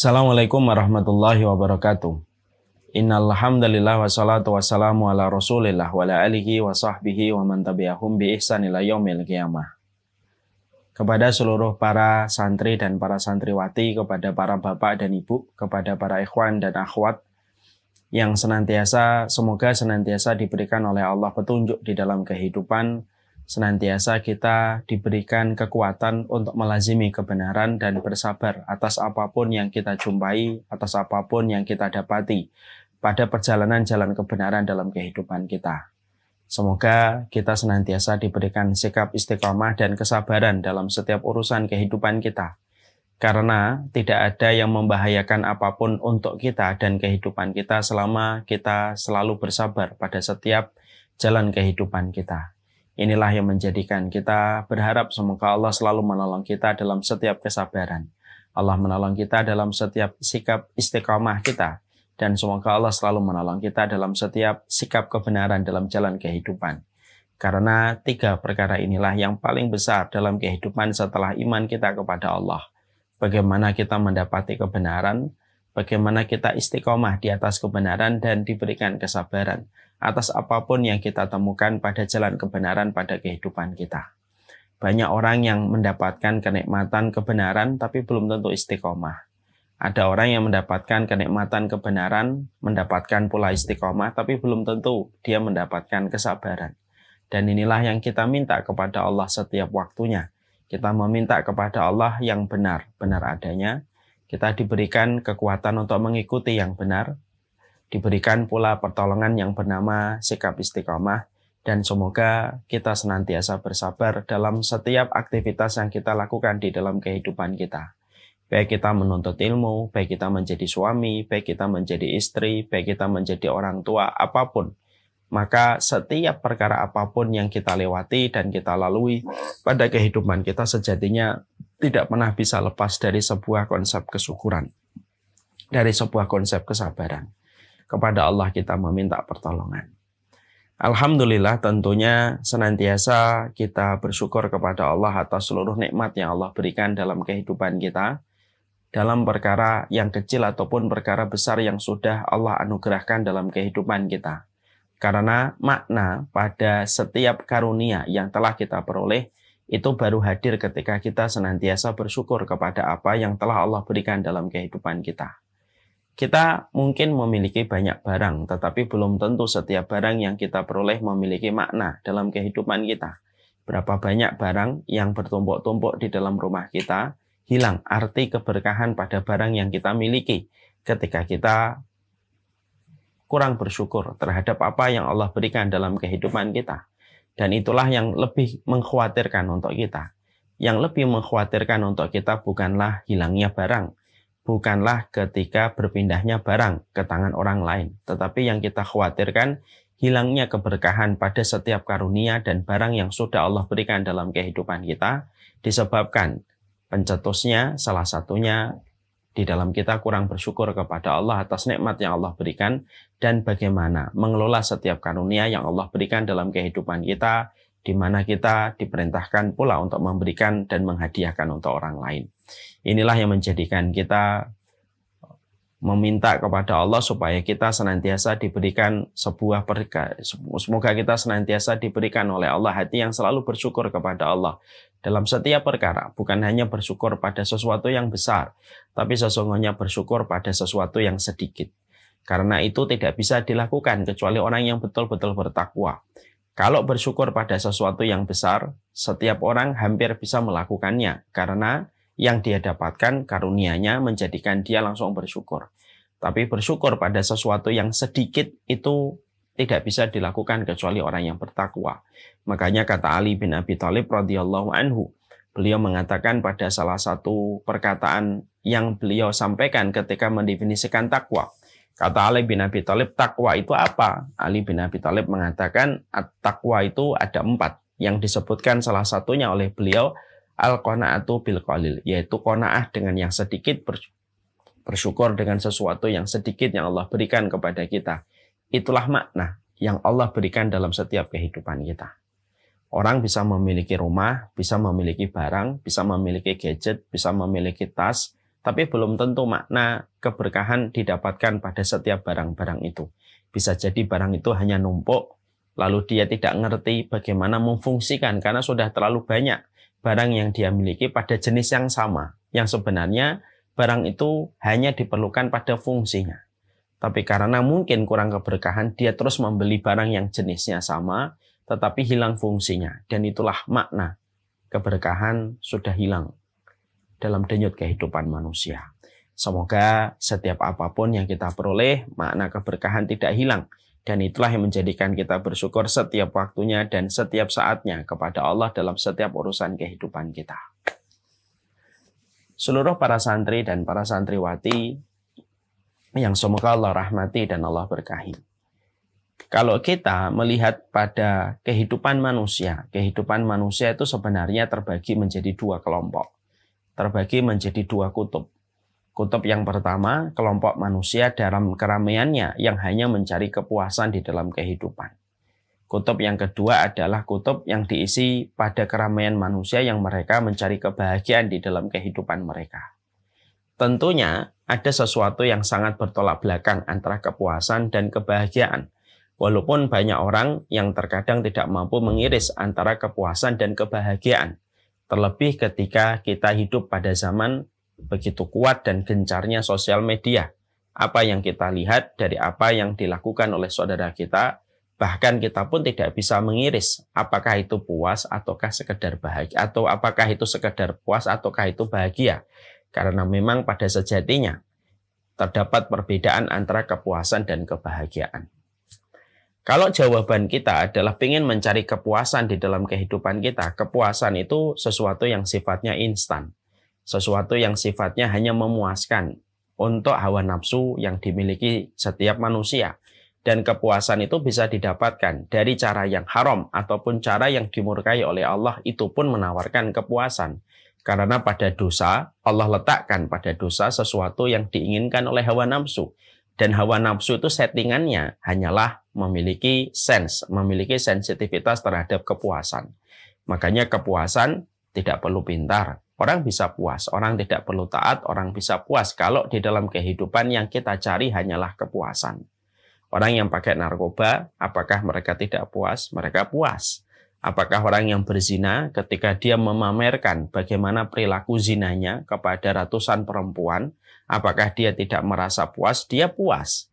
Assalamualaikum warahmatullahi wabarakatuh. Innalhamdulillah salatu wassalamu ala rasulillah wa ala alihi wa sahbihi wa man tabi'ahum bi ihsan ila yaumil qiyamah. Kepada seluruh para santri dan para santriwati, kepada para bapak dan ibu, kepada para ikhwan dan akhwat yang senantiasa, semoga senantiasa diberikan oleh Allah petunjuk di dalam kehidupan, senantiasa kita diberikan kekuatan untuk melazimi kebenaran dan bersabar atas apapun yang kita jumpai, atas apapun yang kita dapati pada perjalanan jalan kebenaran dalam kehidupan kita. Semoga kita senantiasa diberikan sikap istiqomah dan kesabaran dalam setiap urusan kehidupan kita. Karena tidak ada yang membahayakan apapun untuk kita dan kehidupan kita selama kita selalu bersabar pada setiap jalan kehidupan kita. Inilah yang menjadikan kita berharap semoga Allah selalu menolong kita dalam setiap kesabaran. Allah menolong kita dalam setiap sikap istiqomah kita. Dan semoga Allah selalu menolong kita dalam setiap sikap kebenaran dalam jalan kehidupan. Karena tiga perkara inilah yang paling besar dalam kehidupan setelah iman kita kepada Allah. Bagaimana kita mendapati kebenaran, bagaimana kita istiqomah di atas kebenaran dan diberikan kesabaran atas apapun yang kita temukan pada jalan kebenaran pada kehidupan kita. Banyak orang yang mendapatkan kenikmatan kebenaran tapi belum tentu istiqomah. Ada orang yang mendapatkan kenikmatan kebenaran, mendapatkan pula istiqomah tapi belum tentu dia mendapatkan kesabaran. Dan inilah yang kita minta kepada Allah setiap waktunya. Kita meminta kepada Allah yang benar, benar adanya. Kita diberikan kekuatan untuk mengikuti yang benar, diberikan pula pertolongan yang bernama sikap istiqomah, dan semoga kita senantiasa bersabar dalam setiap aktivitas yang kita lakukan di dalam kehidupan kita. Baik kita menuntut ilmu, baik kita menjadi suami, baik kita menjadi istri, baik kita menjadi orang tua, apapun. Maka setiap perkara apapun yang kita lewati dan kita lalui pada kehidupan kita sejatinya tidak pernah bisa lepas dari sebuah konsep kesyukuran, dari sebuah konsep kesabaran kepada Allah kita meminta pertolongan. Alhamdulillah tentunya senantiasa kita bersyukur kepada Allah atas seluruh nikmat yang Allah berikan dalam kehidupan kita. Dalam perkara yang kecil ataupun perkara besar yang sudah Allah anugerahkan dalam kehidupan kita. Karena makna pada setiap karunia yang telah kita peroleh itu baru hadir ketika kita senantiasa bersyukur kepada apa yang telah Allah berikan dalam kehidupan kita. Kita mungkin memiliki banyak barang, tetapi belum tentu setiap barang yang kita peroleh memiliki makna dalam kehidupan kita. Berapa banyak barang yang bertumpuk-tumpuk di dalam rumah kita hilang arti keberkahan pada barang yang kita miliki ketika kita kurang bersyukur terhadap apa yang Allah berikan dalam kehidupan kita. Dan itulah yang lebih mengkhawatirkan untuk kita. Yang lebih mengkhawatirkan untuk kita bukanlah hilangnya barang, bukanlah ketika berpindahnya barang ke tangan orang lain, tetapi yang kita khawatirkan hilangnya keberkahan pada setiap karunia dan barang yang sudah Allah berikan dalam kehidupan kita disebabkan pencetusnya salah satunya di dalam kita kurang bersyukur kepada Allah atas nikmat yang Allah berikan dan bagaimana mengelola setiap karunia yang Allah berikan dalam kehidupan kita di mana kita diperintahkan pula untuk memberikan dan menghadiahkan untuk orang lain. Inilah yang menjadikan kita meminta kepada Allah supaya kita senantiasa diberikan sebuah berkat. Semoga kita senantiasa diberikan oleh Allah hati yang selalu bersyukur kepada Allah dalam setiap perkara, bukan hanya bersyukur pada sesuatu yang besar, tapi sesungguhnya bersyukur pada sesuatu yang sedikit. Karena itu tidak bisa dilakukan kecuali orang yang betul-betul bertakwa. Kalau bersyukur pada sesuatu yang besar, setiap orang hampir bisa melakukannya karena yang dia dapatkan karunianya menjadikan dia langsung bersyukur. Tapi bersyukur pada sesuatu yang sedikit itu tidak bisa dilakukan kecuali orang yang bertakwa. Makanya kata Ali bin Abi Thalib radhiyallahu anhu, beliau mengatakan pada salah satu perkataan yang beliau sampaikan ketika mendefinisikan takwa. Kata Ali bin Abi Thalib, takwa itu apa? Ali bin Abi Thalib mengatakan takwa itu ada empat yang disebutkan salah satunya oleh beliau al qanaatu bil qalil yaitu qanaah dengan yang sedikit bersyukur dengan sesuatu yang sedikit yang Allah berikan kepada kita. Itulah makna yang Allah berikan dalam setiap kehidupan kita. Orang bisa memiliki rumah, bisa memiliki barang, bisa memiliki gadget, bisa memiliki tas, tapi belum tentu makna keberkahan didapatkan pada setiap barang-barang itu. Bisa jadi barang itu hanya numpuk, lalu dia tidak ngerti bagaimana memfungsikan karena sudah terlalu banyak barang yang dia miliki pada jenis yang sama. Yang sebenarnya barang itu hanya diperlukan pada fungsinya. Tapi karena mungkin kurang keberkahan, dia terus membeli barang yang jenisnya sama, tetapi hilang fungsinya. Dan itulah makna keberkahan sudah hilang dalam denyut kehidupan manusia. Semoga setiap apapun yang kita peroleh, makna keberkahan tidak hilang. Dan itulah yang menjadikan kita bersyukur setiap waktunya dan setiap saatnya kepada Allah dalam setiap urusan kehidupan kita. Seluruh para santri dan para santriwati yang semoga Allah rahmati dan Allah berkahi. Kalau kita melihat pada kehidupan manusia, kehidupan manusia itu sebenarnya terbagi menjadi dua kelompok terbagi menjadi dua kutub. Kutub yang pertama, kelompok manusia dalam keramaiannya yang hanya mencari kepuasan di dalam kehidupan. Kutub yang kedua adalah kutub yang diisi pada keramaian manusia yang mereka mencari kebahagiaan di dalam kehidupan mereka. Tentunya ada sesuatu yang sangat bertolak belakang antara kepuasan dan kebahagiaan. Walaupun banyak orang yang terkadang tidak mampu mengiris antara kepuasan dan kebahagiaan. Terlebih ketika kita hidup pada zaman begitu kuat dan gencarnya sosial media. Apa yang kita lihat dari apa yang dilakukan oleh saudara kita, bahkan kita pun tidak bisa mengiris apakah itu puas ataukah sekedar bahagia atau apakah itu sekedar puas ataukah itu bahagia. Karena memang pada sejatinya terdapat perbedaan antara kepuasan dan kebahagiaan. Kalau jawaban kita adalah ingin mencari kepuasan di dalam kehidupan kita, kepuasan itu sesuatu yang sifatnya instan, sesuatu yang sifatnya hanya memuaskan untuk hawa nafsu yang dimiliki setiap manusia. Dan kepuasan itu bisa didapatkan dari cara yang haram ataupun cara yang dimurkai oleh Allah itu pun menawarkan kepuasan. Karena pada dosa, Allah letakkan pada dosa sesuatu yang diinginkan oleh hawa nafsu. Dan hawa nafsu itu settingannya hanyalah memiliki sense, memiliki sensitivitas terhadap kepuasan. Makanya kepuasan tidak perlu pintar. Orang bisa puas, orang tidak perlu taat, orang bisa puas kalau di dalam kehidupan yang kita cari hanyalah kepuasan. Orang yang pakai narkoba, apakah mereka tidak puas? Mereka puas. Apakah orang yang berzina ketika dia memamerkan bagaimana perilaku zinanya kepada ratusan perempuan, apakah dia tidak merasa puas? Dia puas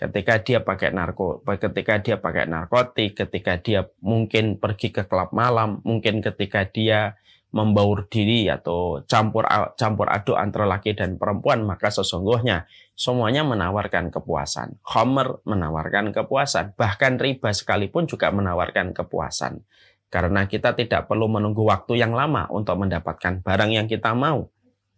ketika dia pakai narko, ketika dia pakai narkotik, ketika dia mungkin pergi ke klub malam, mungkin ketika dia membaur diri atau campur campur aduk antara laki dan perempuan maka sesungguhnya semuanya menawarkan kepuasan. Homer menawarkan kepuasan, bahkan riba sekalipun juga menawarkan kepuasan. Karena kita tidak perlu menunggu waktu yang lama untuk mendapatkan barang yang kita mau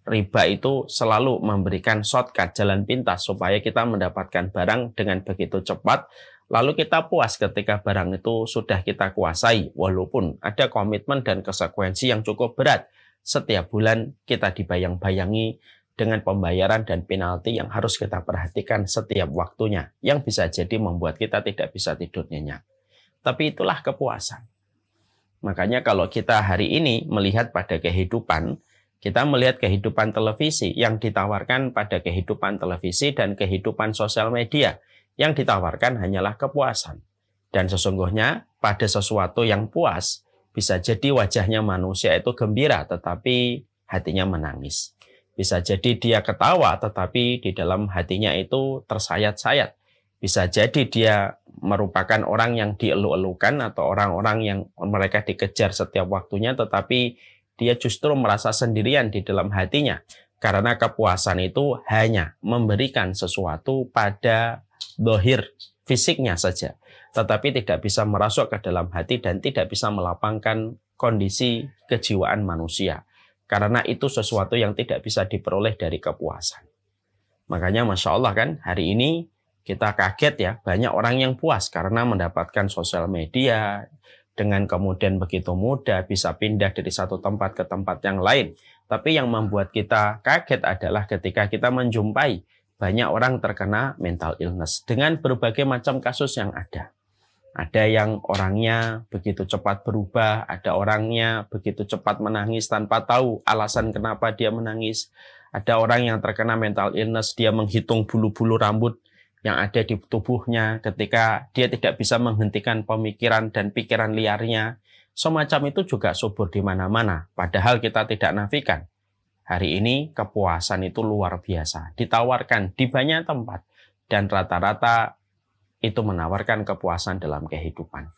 riba itu selalu memberikan shortcut jalan pintas supaya kita mendapatkan barang dengan begitu cepat lalu kita puas ketika barang itu sudah kita kuasai walaupun ada komitmen dan konsekuensi yang cukup berat setiap bulan kita dibayang-bayangi dengan pembayaran dan penalti yang harus kita perhatikan setiap waktunya yang bisa jadi membuat kita tidak bisa tidur nyenyak. Tapi itulah kepuasan. Makanya kalau kita hari ini melihat pada kehidupan kita melihat kehidupan televisi yang ditawarkan pada kehidupan televisi dan kehidupan sosial media yang ditawarkan hanyalah kepuasan. Dan sesungguhnya pada sesuatu yang puas bisa jadi wajahnya manusia itu gembira tetapi hatinya menangis. Bisa jadi dia ketawa tetapi di dalam hatinya itu tersayat-sayat. Bisa jadi dia merupakan orang yang dielu-elukan atau orang-orang yang mereka dikejar setiap waktunya tetapi dia justru merasa sendirian di dalam hatinya karena kepuasan itu hanya memberikan sesuatu pada dohir fisiknya saja, tetapi tidak bisa merasuk ke dalam hati dan tidak bisa melapangkan kondisi kejiwaan manusia. Karena itu sesuatu yang tidak bisa diperoleh dari kepuasan. Makanya Masya Allah kan hari ini kita kaget ya banyak orang yang puas karena mendapatkan sosial media, dengan kemudian begitu mudah bisa pindah dari satu tempat ke tempat yang lain. Tapi yang membuat kita kaget adalah ketika kita menjumpai banyak orang terkena mental illness dengan berbagai macam kasus yang ada. Ada yang orangnya begitu cepat berubah, ada orangnya begitu cepat menangis tanpa tahu alasan kenapa dia menangis. Ada orang yang terkena mental illness, dia menghitung bulu-bulu rambut yang ada di tubuhnya ketika dia tidak bisa menghentikan pemikiran dan pikiran liarnya. Semacam itu juga subur di mana-mana, padahal kita tidak nafikan. Hari ini kepuasan itu luar biasa, ditawarkan di banyak tempat dan rata-rata itu menawarkan kepuasan dalam kehidupan.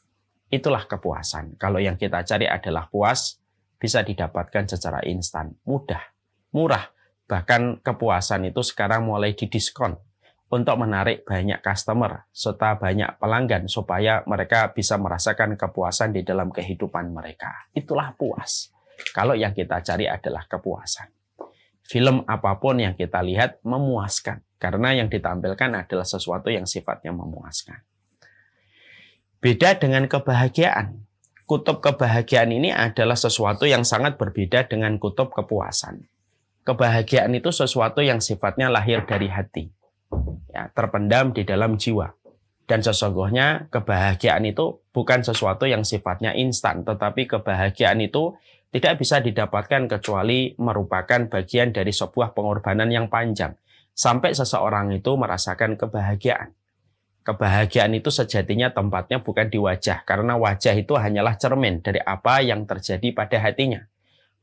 Itulah kepuasan. Kalau yang kita cari adalah puas, bisa didapatkan secara instan, mudah, murah. Bahkan kepuasan itu sekarang mulai didiskon untuk menarik banyak customer serta banyak pelanggan supaya mereka bisa merasakan kepuasan di dalam kehidupan mereka. Itulah puas. Kalau yang kita cari adalah kepuasan. Film apapun yang kita lihat memuaskan karena yang ditampilkan adalah sesuatu yang sifatnya memuaskan. Beda dengan kebahagiaan. Kutub kebahagiaan ini adalah sesuatu yang sangat berbeda dengan kutub kepuasan. Kebahagiaan itu sesuatu yang sifatnya lahir dari hati ya, terpendam di dalam jiwa. Dan sesungguhnya kebahagiaan itu bukan sesuatu yang sifatnya instan, tetapi kebahagiaan itu tidak bisa didapatkan kecuali merupakan bagian dari sebuah pengorbanan yang panjang sampai seseorang itu merasakan kebahagiaan. Kebahagiaan itu sejatinya tempatnya bukan di wajah, karena wajah itu hanyalah cermin dari apa yang terjadi pada hatinya.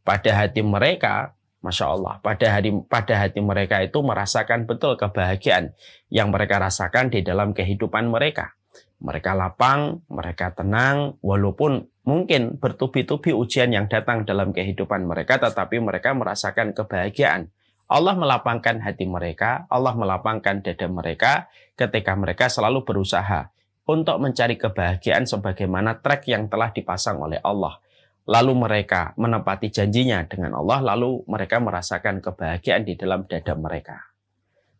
Pada hati mereka, Masya Allah, pada hari pada hati mereka itu merasakan betul kebahagiaan yang mereka rasakan di dalam kehidupan mereka. Mereka lapang, mereka tenang, walaupun mungkin bertubi-tubi ujian yang datang dalam kehidupan mereka, tetapi mereka merasakan kebahagiaan. Allah melapangkan hati mereka, Allah melapangkan dada mereka ketika mereka selalu berusaha untuk mencari kebahagiaan sebagaimana trek yang telah dipasang oleh Allah lalu mereka menepati janjinya dengan Allah, lalu mereka merasakan kebahagiaan di dalam dada mereka.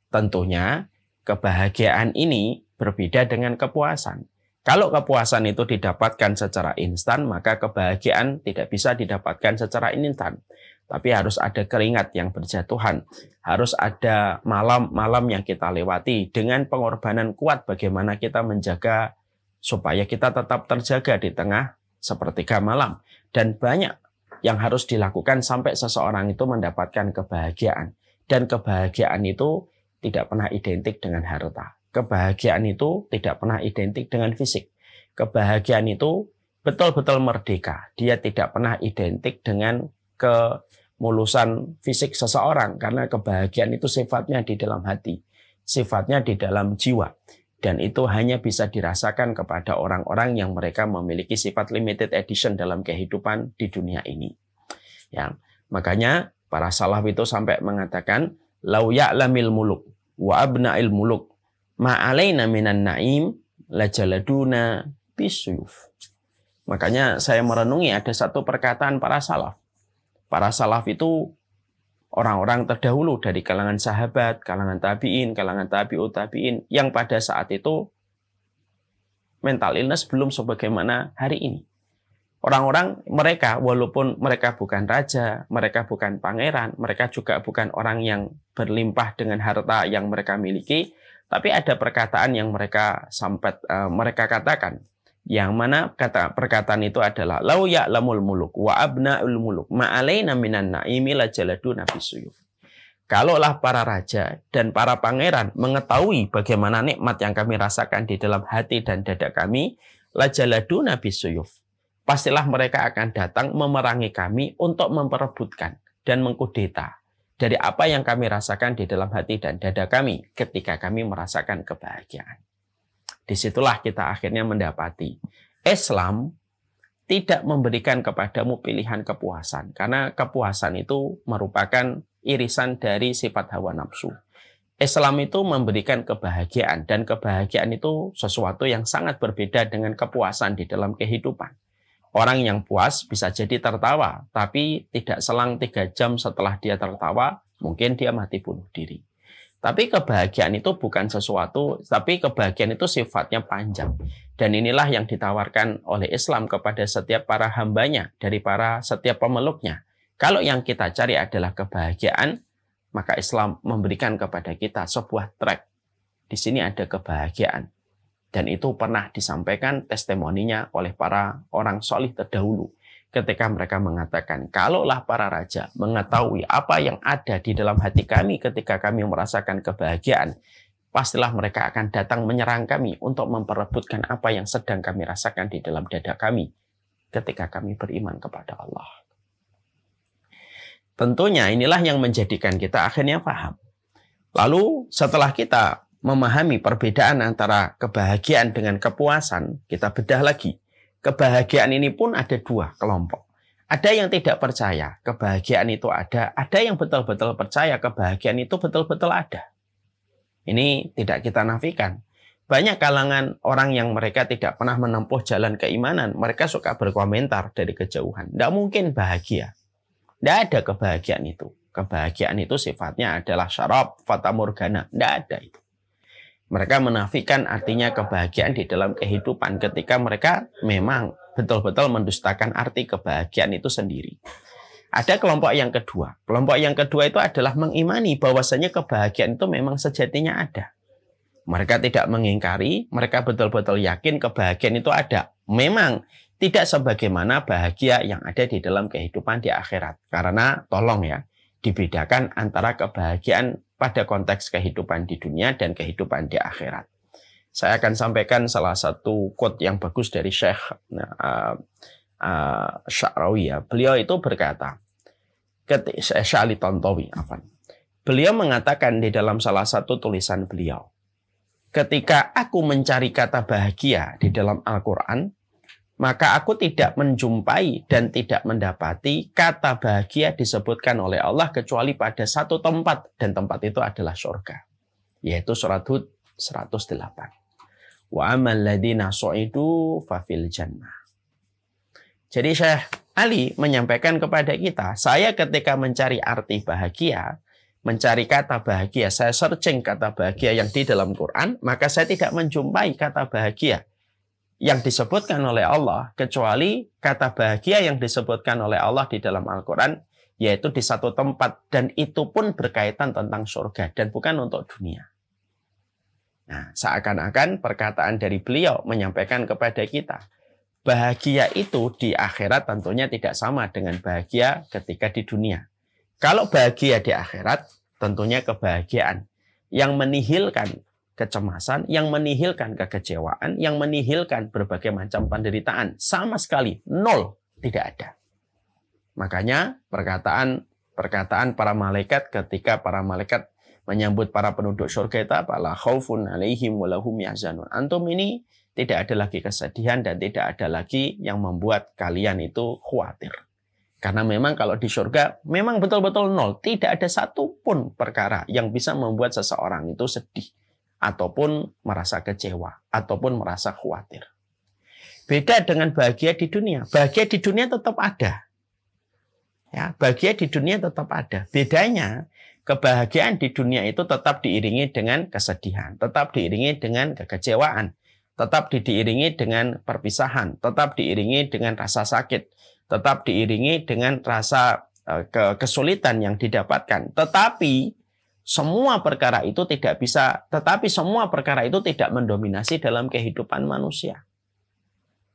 Tentunya, kebahagiaan ini berbeda dengan kepuasan. Kalau kepuasan itu didapatkan secara instan, maka kebahagiaan tidak bisa didapatkan secara instan. Tapi harus ada keringat yang berjatuhan, harus ada malam-malam yang kita lewati dengan pengorbanan kuat bagaimana kita menjaga supaya kita tetap terjaga di tengah sepertiga malam. Dan banyak yang harus dilakukan sampai seseorang itu mendapatkan kebahagiaan. Dan kebahagiaan itu tidak pernah identik dengan harta. Kebahagiaan itu tidak pernah identik dengan fisik. Kebahagiaan itu betul-betul merdeka. Dia tidak pernah identik dengan kemulusan fisik seseorang karena kebahagiaan itu sifatnya di dalam hati, sifatnya di dalam jiwa dan itu hanya bisa dirasakan kepada orang-orang yang mereka memiliki sifat limited edition dalam kehidupan di dunia ini. Ya, makanya para salaf itu sampai mengatakan lau ya'lamil muluk wa abna'il muluk ma'alaina minan na'im lajaladuna bisuyuf. Makanya saya merenungi ada satu perkataan para salaf. Para salaf itu orang-orang terdahulu dari kalangan sahabat, kalangan tabiin, kalangan tabiut tabiin yang pada saat itu mental illness belum sebagaimana hari ini. Orang-orang mereka walaupun mereka bukan raja, mereka bukan pangeran, mereka juga bukan orang yang berlimpah dengan harta yang mereka miliki, tapi ada perkataan yang mereka sampai eh, mereka katakan yang mana kata perkataan itu adalah lau ya lamul muluk wa abna ul muluk ma'alaina minan na'imi la jaladuna Kalaulah para raja dan para pangeran mengetahui bagaimana nikmat yang kami rasakan di dalam hati dan dada kami, la nabi suyuf Pastilah mereka akan datang memerangi kami untuk memperebutkan dan mengkudeta dari apa yang kami rasakan di dalam hati dan dada kami ketika kami merasakan kebahagiaan. Disitulah kita akhirnya mendapati Islam tidak memberikan kepadamu pilihan kepuasan karena kepuasan itu merupakan irisan dari sifat hawa nafsu. Islam itu memberikan kebahagiaan dan kebahagiaan itu sesuatu yang sangat berbeda dengan kepuasan di dalam kehidupan. Orang yang puas bisa jadi tertawa, tapi tidak selang tiga jam setelah dia tertawa, mungkin dia mati bunuh diri. Tapi kebahagiaan itu bukan sesuatu, tapi kebahagiaan itu sifatnya panjang. Dan inilah yang ditawarkan oleh Islam kepada setiap para hambanya, dari para setiap pemeluknya. Kalau yang kita cari adalah kebahagiaan, maka Islam memberikan kepada kita sebuah track. Di sini ada kebahagiaan. Dan itu pernah disampaikan testimoninya oleh para orang solih terdahulu ketika mereka mengatakan, "Kalaulah para raja mengetahui apa yang ada di dalam hati kami ketika kami merasakan kebahagiaan, pastilah mereka akan datang menyerang kami untuk memperebutkan apa yang sedang kami rasakan di dalam dada kami ketika kami beriman kepada Allah." Tentunya inilah yang menjadikan kita akhirnya paham. Lalu setelah kita memahami perbedaan antara kebahagiaan dengan kepuasan, kita bedah lagi Kebahagiaan ini pun ada dua kelompok. Ada yang tidak percaya kebahagiaan itu ada, ada yang betul-betul percaya kebahagiaan itu betul-betul ada. Ini tidak kita nafikan. Banyak kalangan orang yang mereka tidak pernah menempuh jalan keimanan, mereka suka berkomentar dari kejauhan. Tidak mungkin bahagia. Tidak ada kebahagiaan itu. Kebahagiaan itu sifatnya adalah syarab, fata morgana. Tidak ada itu. Mereka menafikan artinya kebahagiaan di dalam kehidupan ketika mereka memang betul-betul mendustakan arti kebahagiaan itu sendiri. Ada kelompok yang kedua. Kelompok yang kedua itu adalah mengimani bahwasanya kebahagiaan itu memang sejatinya ada. Mereka tidak mengingkari, mereka betul-betul yakin kebahagiaan itu ada. Memang tidak sebagaimana bahagia yang ada di dalam kehidupan di akhirat. Karena tolong ya, dibedakan antara kebahagiaan pada konteks kehidupan di dunia dan kehidupan di akhirat. Saya akan sampaikan salah satu quote yang bagus dari Syekh nah, uh, uh, Sya'rawi. Ya. Beliau itu berkata, Beliau mengatakan di dalam salah satu tulisan beliau, ketika aku mencari kata bahagia di dalam Al-Quran, maka aku tidak menjumpai dan tidak mendapati kata bahagia disebutkan oleh Allah kecuali pada satu tempat dan tempat itu adalah surga yaitu surat Hud 108 wa amal ladina su'idu fafil jannah jadi Syekh Ali menyampaikan kepada kita saya ketika mencari arti bahagia mencari kata bahagia saya searching kata bahagia yang di dalam Quran maka saya tidak menjumpai kata bahagia yang disebutkan oleh Allah kecuali kata bahagia yang disebutkan oleh Allah di dalam Al-Quran yaitu di satu tempat dan itu pun berkaitan tentang surga dan bukan untuk dunia. Nah, seakan-akan perkataan dari beliau menyampaikan kepada kita bahagia itu di akhirat tentunya tidak sama dengan bahagia ketika di dunia. Kalau bahagia di akhirat tentunya kebahagiaan yang menihilkan kecemasan, yang menihilkan kekecewaan, yang menihilkan berbagai macam penderitaan. Sama sekali nol, tidak ada. Makanya perkataan perkataan para malaikat ketika para malaikat menyambut para penduduk surga itu apa? La khaufun alaihim wa lahum yahzanun. Antum ini tidak ada lagi kesedihan dan tidak ada lagi yang membuat kalian itu khawatir. Karena memang kalau di surga memang betul-betul nol, tidak ada satu pun perkara yang bisa membuat seseorang itu sedih ataupun merasa kecewa, ataupun merasa khawatir. Beda dengan bahagia di dunia. Bahagia di dunia tetap ada. Ya, bahagia di dunia tetap ada. Bedanya kebahagiaan di dunia itu tetap diiringi dengan kesedihan, tetap diiringi dengan kekecewaan, tetap diiringi dengan perpisahan, tetap diiringi dengan rasa sakit, tetap diiringi dengan rasa eh, kesulitan yang didapatkan. Tetapi semua perkara itu tidak bisa, tetapi semua perkara itu tidak mendominasi dalam kehidupan manusia.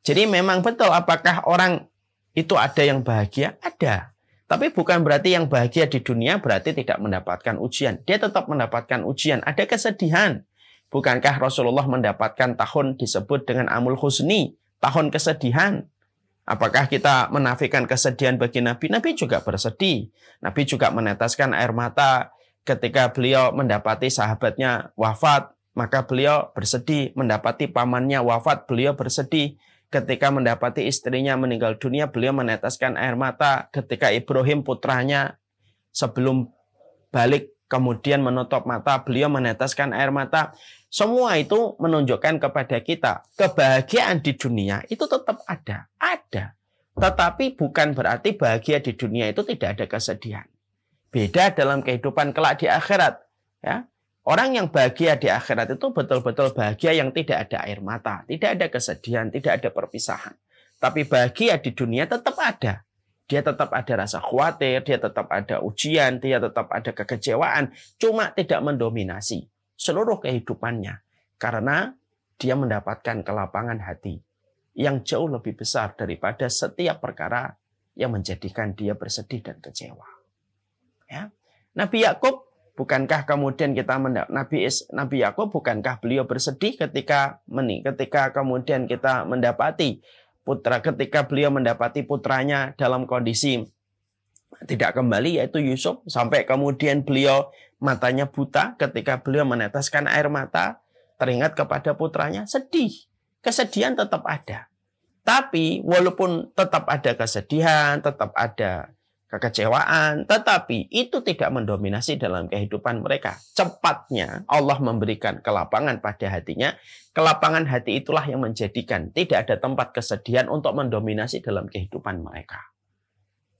Jadi memang betul apakah orang itu ada yang bahagia? Ada. Tapi bukan berarti yang bahagia di dunia berarti tidak mendapatkan ujian. Dia tetap mendapatkan ujian. Ada kesedihan. Bukankah Rasulullah mendapatkan tahun disebut dengan amul husni, tahun kesedihan? Apakah kita menafikan kesedihan bagi Nabi? Nabi juga bersedih. Nabi juga meneteskan air mata ketika beliau mendapati sahabatnya wafat, maka beliau bersedih. Mendapati pamannya wafat, beliau bersedih. Ketika mendapati istrinya meninggal dunia, beliau meneteskan air mata. Ketika Ibrahim putranya sebelum balik kemudian menutup mata, beliau meneteskan air mata. Semua itu menunjukkan kepada kita kebahagiaan di dunia itu tetap ada, ada. Tetapi bukan berarti bahagia di dunia itu tidak ada kesedihan. Beda dalam kehidupan kelak di akhirat. Ya. Orang yang bahagia di akhirat itu betul-betul bahagia yang tidak ada air mata, tidak ada kesedihan, tidak ada perpisahan. Tapi bahagia di dunia tetap ada. Dia tetap ada rasa khawatir, dia tetap ada ujian, dia tetap ada kekecewaan, cuma tidak mendominasi seluruh kehidupannya. Karena dia mendapatkan kelapangan hati yang jauh lebih besar daripada setiap perkara yang menjadikan dia bersedih dan kecewa. Ya. Nabi Yakub bukankah kemudian kita mendak Nabi Is, Nabi Yakub bukankah beliau bersedih ketika meni ketika kemudian kita mendapati putra ketika beliau mendapati putranya dalam kondisi tidak kembali yaitu Yusuf sampai kemudian beliau matanya buta ketika beliau meneteskan air mata teringat kepada putranya sedih kesedihan tetap ada tapi walaupun tetap ada kesedihan tetap ada kekecewaan, tetapi itu tidak mendominasi dalam kehidupan mereka. Cepatnya Allah memberikan kelapangan pada hatinya. Kelapangan hati itulah yang menjadikan tidak ada tempat kesedihan untuk mendominasi dalam kehidupan mereka.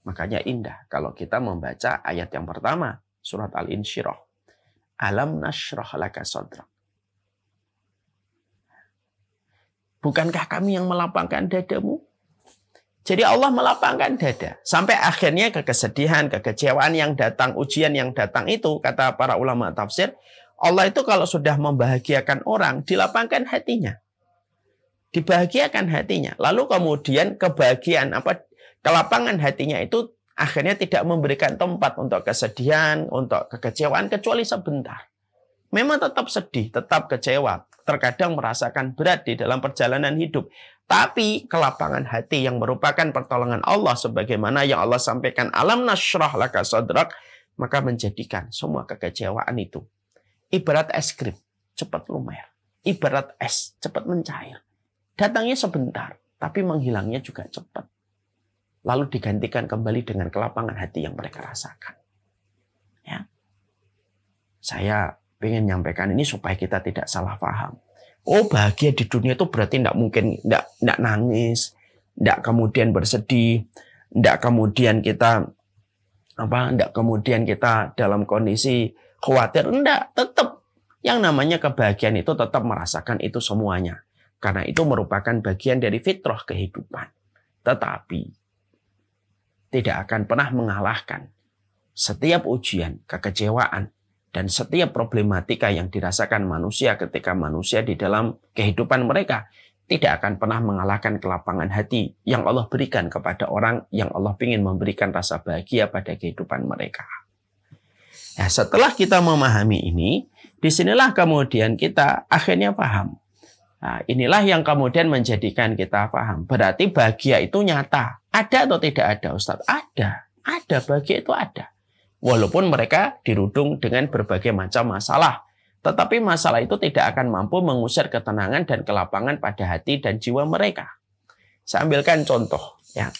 Makanya indah kalau kita membaca ayat yang pertama, surat Al-Insyirah. Alam nasyrah laka sodra. Bukankah kami yang melapangkan dadamu? Jadi Allah melapangkan dada. Sampai akhirnya kekesedihan, kekecewaan yang datang, ujian yang datang itu, kata para ulama tafsir, Allah itu kalau sudah membahagiakan orang, dilapangkan hatinya. Dibahagiakan hatinya. Lalu kemudian kebahagiaan, apa kelapangan hatinya itu akhirnya tidak memberikan tempat untuk kesedihan, untuk kekecewaan, kecuali sebentar. Memang tetap sedih, tetap kecewa, terkadang merasakan berat di dalam perjalanan hidup. Tapi kelapangan hati yang merupakan pertolongan Allah sebagaimana yang Allah sampaikan alam nasyrah laka sadrak maka menjadikan semua kekecewaan itu ibarat es krim cepat lumer, ibarat es cepat mencair. Datangnya sebentar, tapi menghilangnya juga cepat. Lalu digantikan kembali dengan kelapangan hati yang mereka rasakan. Ya. Saya pengen nyampaikan ini supaya kita tidak salah paham. Oh bahagia di dunia itu berarti tidak mungkin tidak tidak nangis, tidak kemudian bersedih, tidak kemudian kita apa, tidak kemudian kita dalam kondisi khawatir, tidak tetap yang namanya kebahagiaan itu tetap merasakan itu semuanya karena itu merupakan bagian dari fitrah kehidupan. Tetapi tidak akan pernah mengalahkan setiap ujian, kekecewaan, dan setiap problematika yang dirasakan manusia ketika manusia di dalam kehidupan mereka tidak akan pernah mengalahkan kelapangan hati yang Allah berikan kepada orang yang Allah ingin memberikan rasa bahagia pada kehidupan mereka. Nah, setelah kita memahami ini, disinilah kemudian kita akhirnya paham. Nah, inilah yang kemudian menjadikan kita paham. Berarti bahagia itu nyata. Ada atau tidak ada, Ustadz? Ada. Ada, bahagia itu ada. Walaupun mereka dirudung dengan berbagai macam masalah, tetapi masalah itu tidak akan mampu mengusir ketenangan dan kelapangan pada hati dan jiwa mereka. Saya ambilkan contoh ya.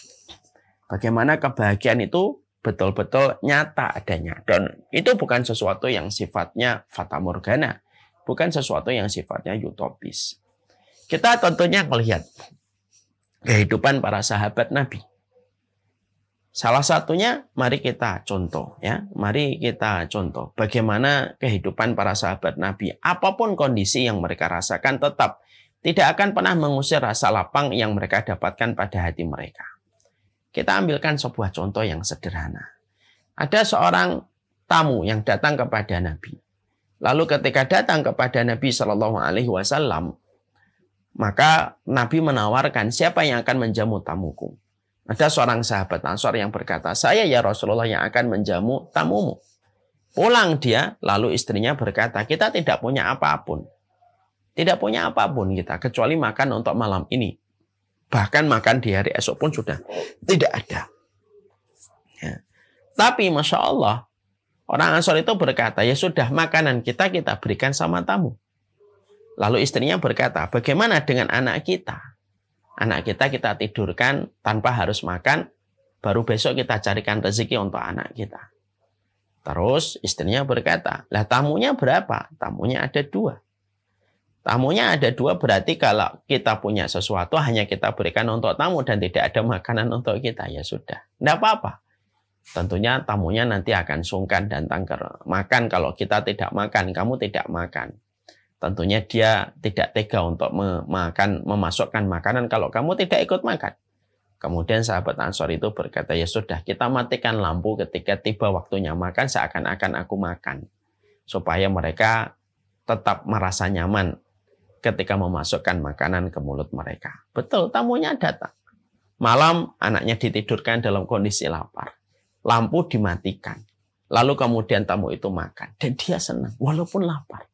Bagaimana kebahagiaan itu betul-betul nyata adanya dan itu bukan sesuatu yang sifatnya fata morgana, bukan sesuatu yang sifatnya utopis. Kita tentunya melihat kehidupan para sahabat Nabi Salah satunya mari kita contoh ya, mari kita contoh bagaimana kehidupan para sahabat Nabi. Apapun kondisi yang mereka rasakan tetap tidak akan pernah mengusir rasa lapang yang mereka dapatkan pada hati mereka. Kita ambilkan sebuah contoh yang sederhana. Ada seorang tamu yang datang kepada Nabi. Lalu ketika datang kepada Nabi Shallallahu Alaihi Wasallam, maka Nabi menawarkan siapa yang akan menjamu tamuku. Ada seorang sahabat Ansor yang berkata, saya ya Rasulullah yang akan menjamu tamumu. Pulang dia, lalu istrinya berkata, kita tidak punya apapun. Tidak punya apapun kita, kecuali makan untuk malam ini. Bahkan makan di hari esok pun sudah tidak ada. Ya. Tapi Masya Allah, orang Ansor itu berkata, ya sudah makanan kita, kita berikan sama tamu. Lalu istrinya berkata, bagaimana dengan anak kita? anak kita kita tidurkan tanpa harus makan, baru besok kita carikan rezeki untuk anak kita. Terus istrinya berkata, lah tamunya berapa? Tamunya ada dua. Tamunya ada dua berarti kalau kita punya sesuatu hanya kita berikan untuk tamu dan tidak ada makanan untuk kita. Ya sudah, tidak apa-apa. Tentunya tamunya nanti akan sungkan dan tangker. Makan kalau kita tidak makan, kamu tidak makan tentunya dia tidak tega untuk memakan memasukkan makanan kalau kamu tidak ikut makan. Kemudian sahabat Ansor itu berkata, ya sudah kita matikan lampu ketika tiba waktunya makan, seakan-akan aku makan. Supaya mereka tetap merasa nyaman ketika memasukkan makanan ke mulut mereka. Betul, tamunya datang. Malam anaknya ditidurkan dalam kondisi lapar. Lampu dimatikan. Lalu kemudian tamu itu makan. Dan dia senang, walaupun lapar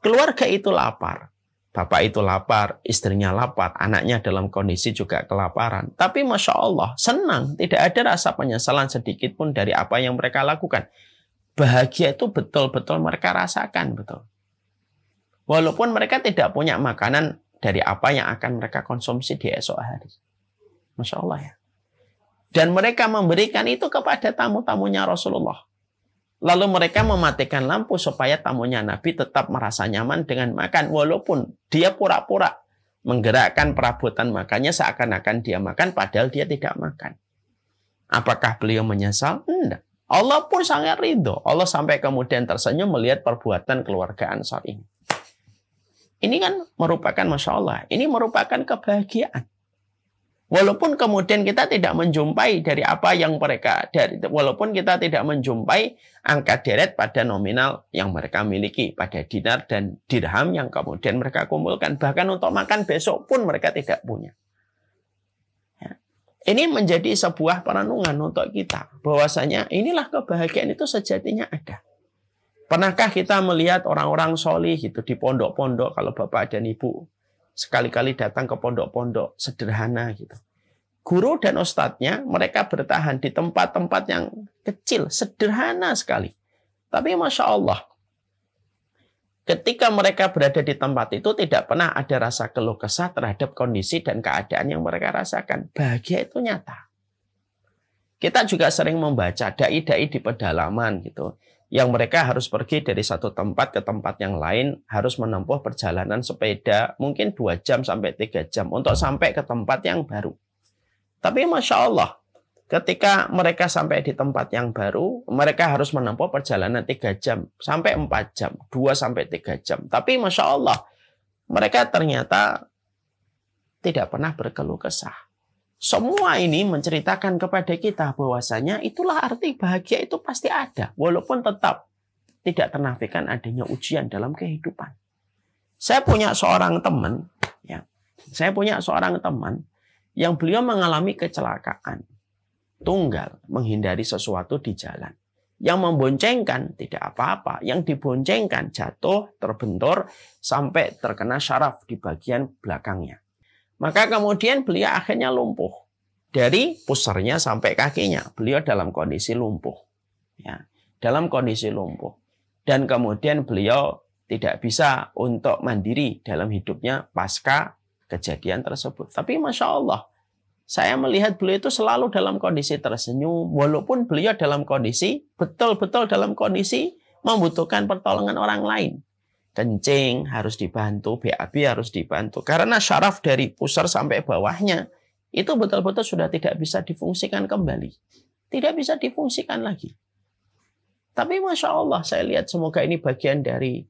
keluarga itu lapar. Bapak itu lapar, istrinya lapar, anaknya dalam kondisi juga kelaparan. Tapi Masya Allah, senang. Tidak ada rasa penyesalan sedikit pun dari apa yang mereka lakukan. Bahagia itu betul-betul mereka rasakan. betul. Walaupun mereka tidak punya makanan dari apa yang akan mereka konsumsi di esok hari. Masya Allah ya. Dan mereka memberikan itu kepada tamu-tamunya Rasulullah Lalu mereka mematikan lampu supaya tamunya Nabi tetap merasa nyaman dengan makan walaupun dia pura-pura menggerakkan perabotan makannya seakan-akan dia makan padahal dia tidak makan. Apakah beliau menyesal? Tidak. Allah pun sangat ridho. Allah sampai kemudian tersenyum melihat perbuatan keluarga Ansar ini. Ini kan merupakan Masya Allah. Ini merupakan kebahagiaan. Walaupun kemudian kita tidak menjumpai dari apa yang mereka dari walaupun kita tidak menjumpai angka deret pada nominal yang mereka miliki pada dinar dan dirham yang kemudian mereka kumpulkan bahkan untuk makan besok pun mereka tidak punya. Ya. Ini menjadi sebuah perenungan untuk kita bahwasanya inilah kebahagiaan itu sejatinya ada. Pernahkah kita melihat orang-orang solih itu di pondok-pondok kalau bapak dan ibu sekali-kali datang ke pondok-pondok sederhana gitu. Guru dan ustadznya mereka bertahan di tempat-tempat yang kecil, sederhana sekali. Tapi masya Allah, ketika mereka berada di tempat itu tidak pernah ada rasa keluh kesah terhadap kondisi dan keadaan yang mereka rasakan. Bahagia itu nyata. Kita juga sering membaca dai-dai di pedalaman gitu yang mereka harus pergi dari satu tempat ke tempat yang lain harus menempuh perjalanan sepeda mungkin dua jam sampai tiga jam untuk sampai ke tempat yang baru. Tapi Masya Allah, ketika mereka sampai di tempat yang baru, mereka harus menempuh perjalanan tiga jam sampai empat jam, dua sampai tiga jam. Tapi Masya Allah, mereka ternyata tidak pernah berkeluh kesah. Semua ini menceritakan kepada kita bahwasanya itulah arti bahagia itu pasti ada, walaupun tetap tidak ternafikan adanya ujian dalam kehidupan. Saya punya seorang teman, ya, saya punya seorang teman yang beliau mengalami kecelakaan tunggal, menghindari sesuatu di jalan. Yang memboncengkan tidak apa-apa, yang diboncengkan jatuh, terbentur, sampai terkena syaraf di bagian belakangnya maka kemudian beliau akhirnya lumpuh. Dari pusarnya sampai kakinya, beliau dalam kondisi lumpuh. Ya, dalam kondisi lumpuh. Dan kemudian beliau tidak bisa untuk mandiri dalam hidupnya pasca kejadian tersebut. Tapi Masya Allah, saya melihat beliau itu selalu dalam kondisi tersenyum, walaupun beliau dalam kondisi, betul-betul dalam kondisi membutuhkan pertolongan orang lain kencing harus dibantu, BAB harus dibantu. Karena syaraf dari pusar sampai bawahnya itu betul-betul sudah tidak bisa difungsikan kembali. Tidak bisa difungsikan lagi. Tapi Masya Allah saya lihat semoga ini bagian dari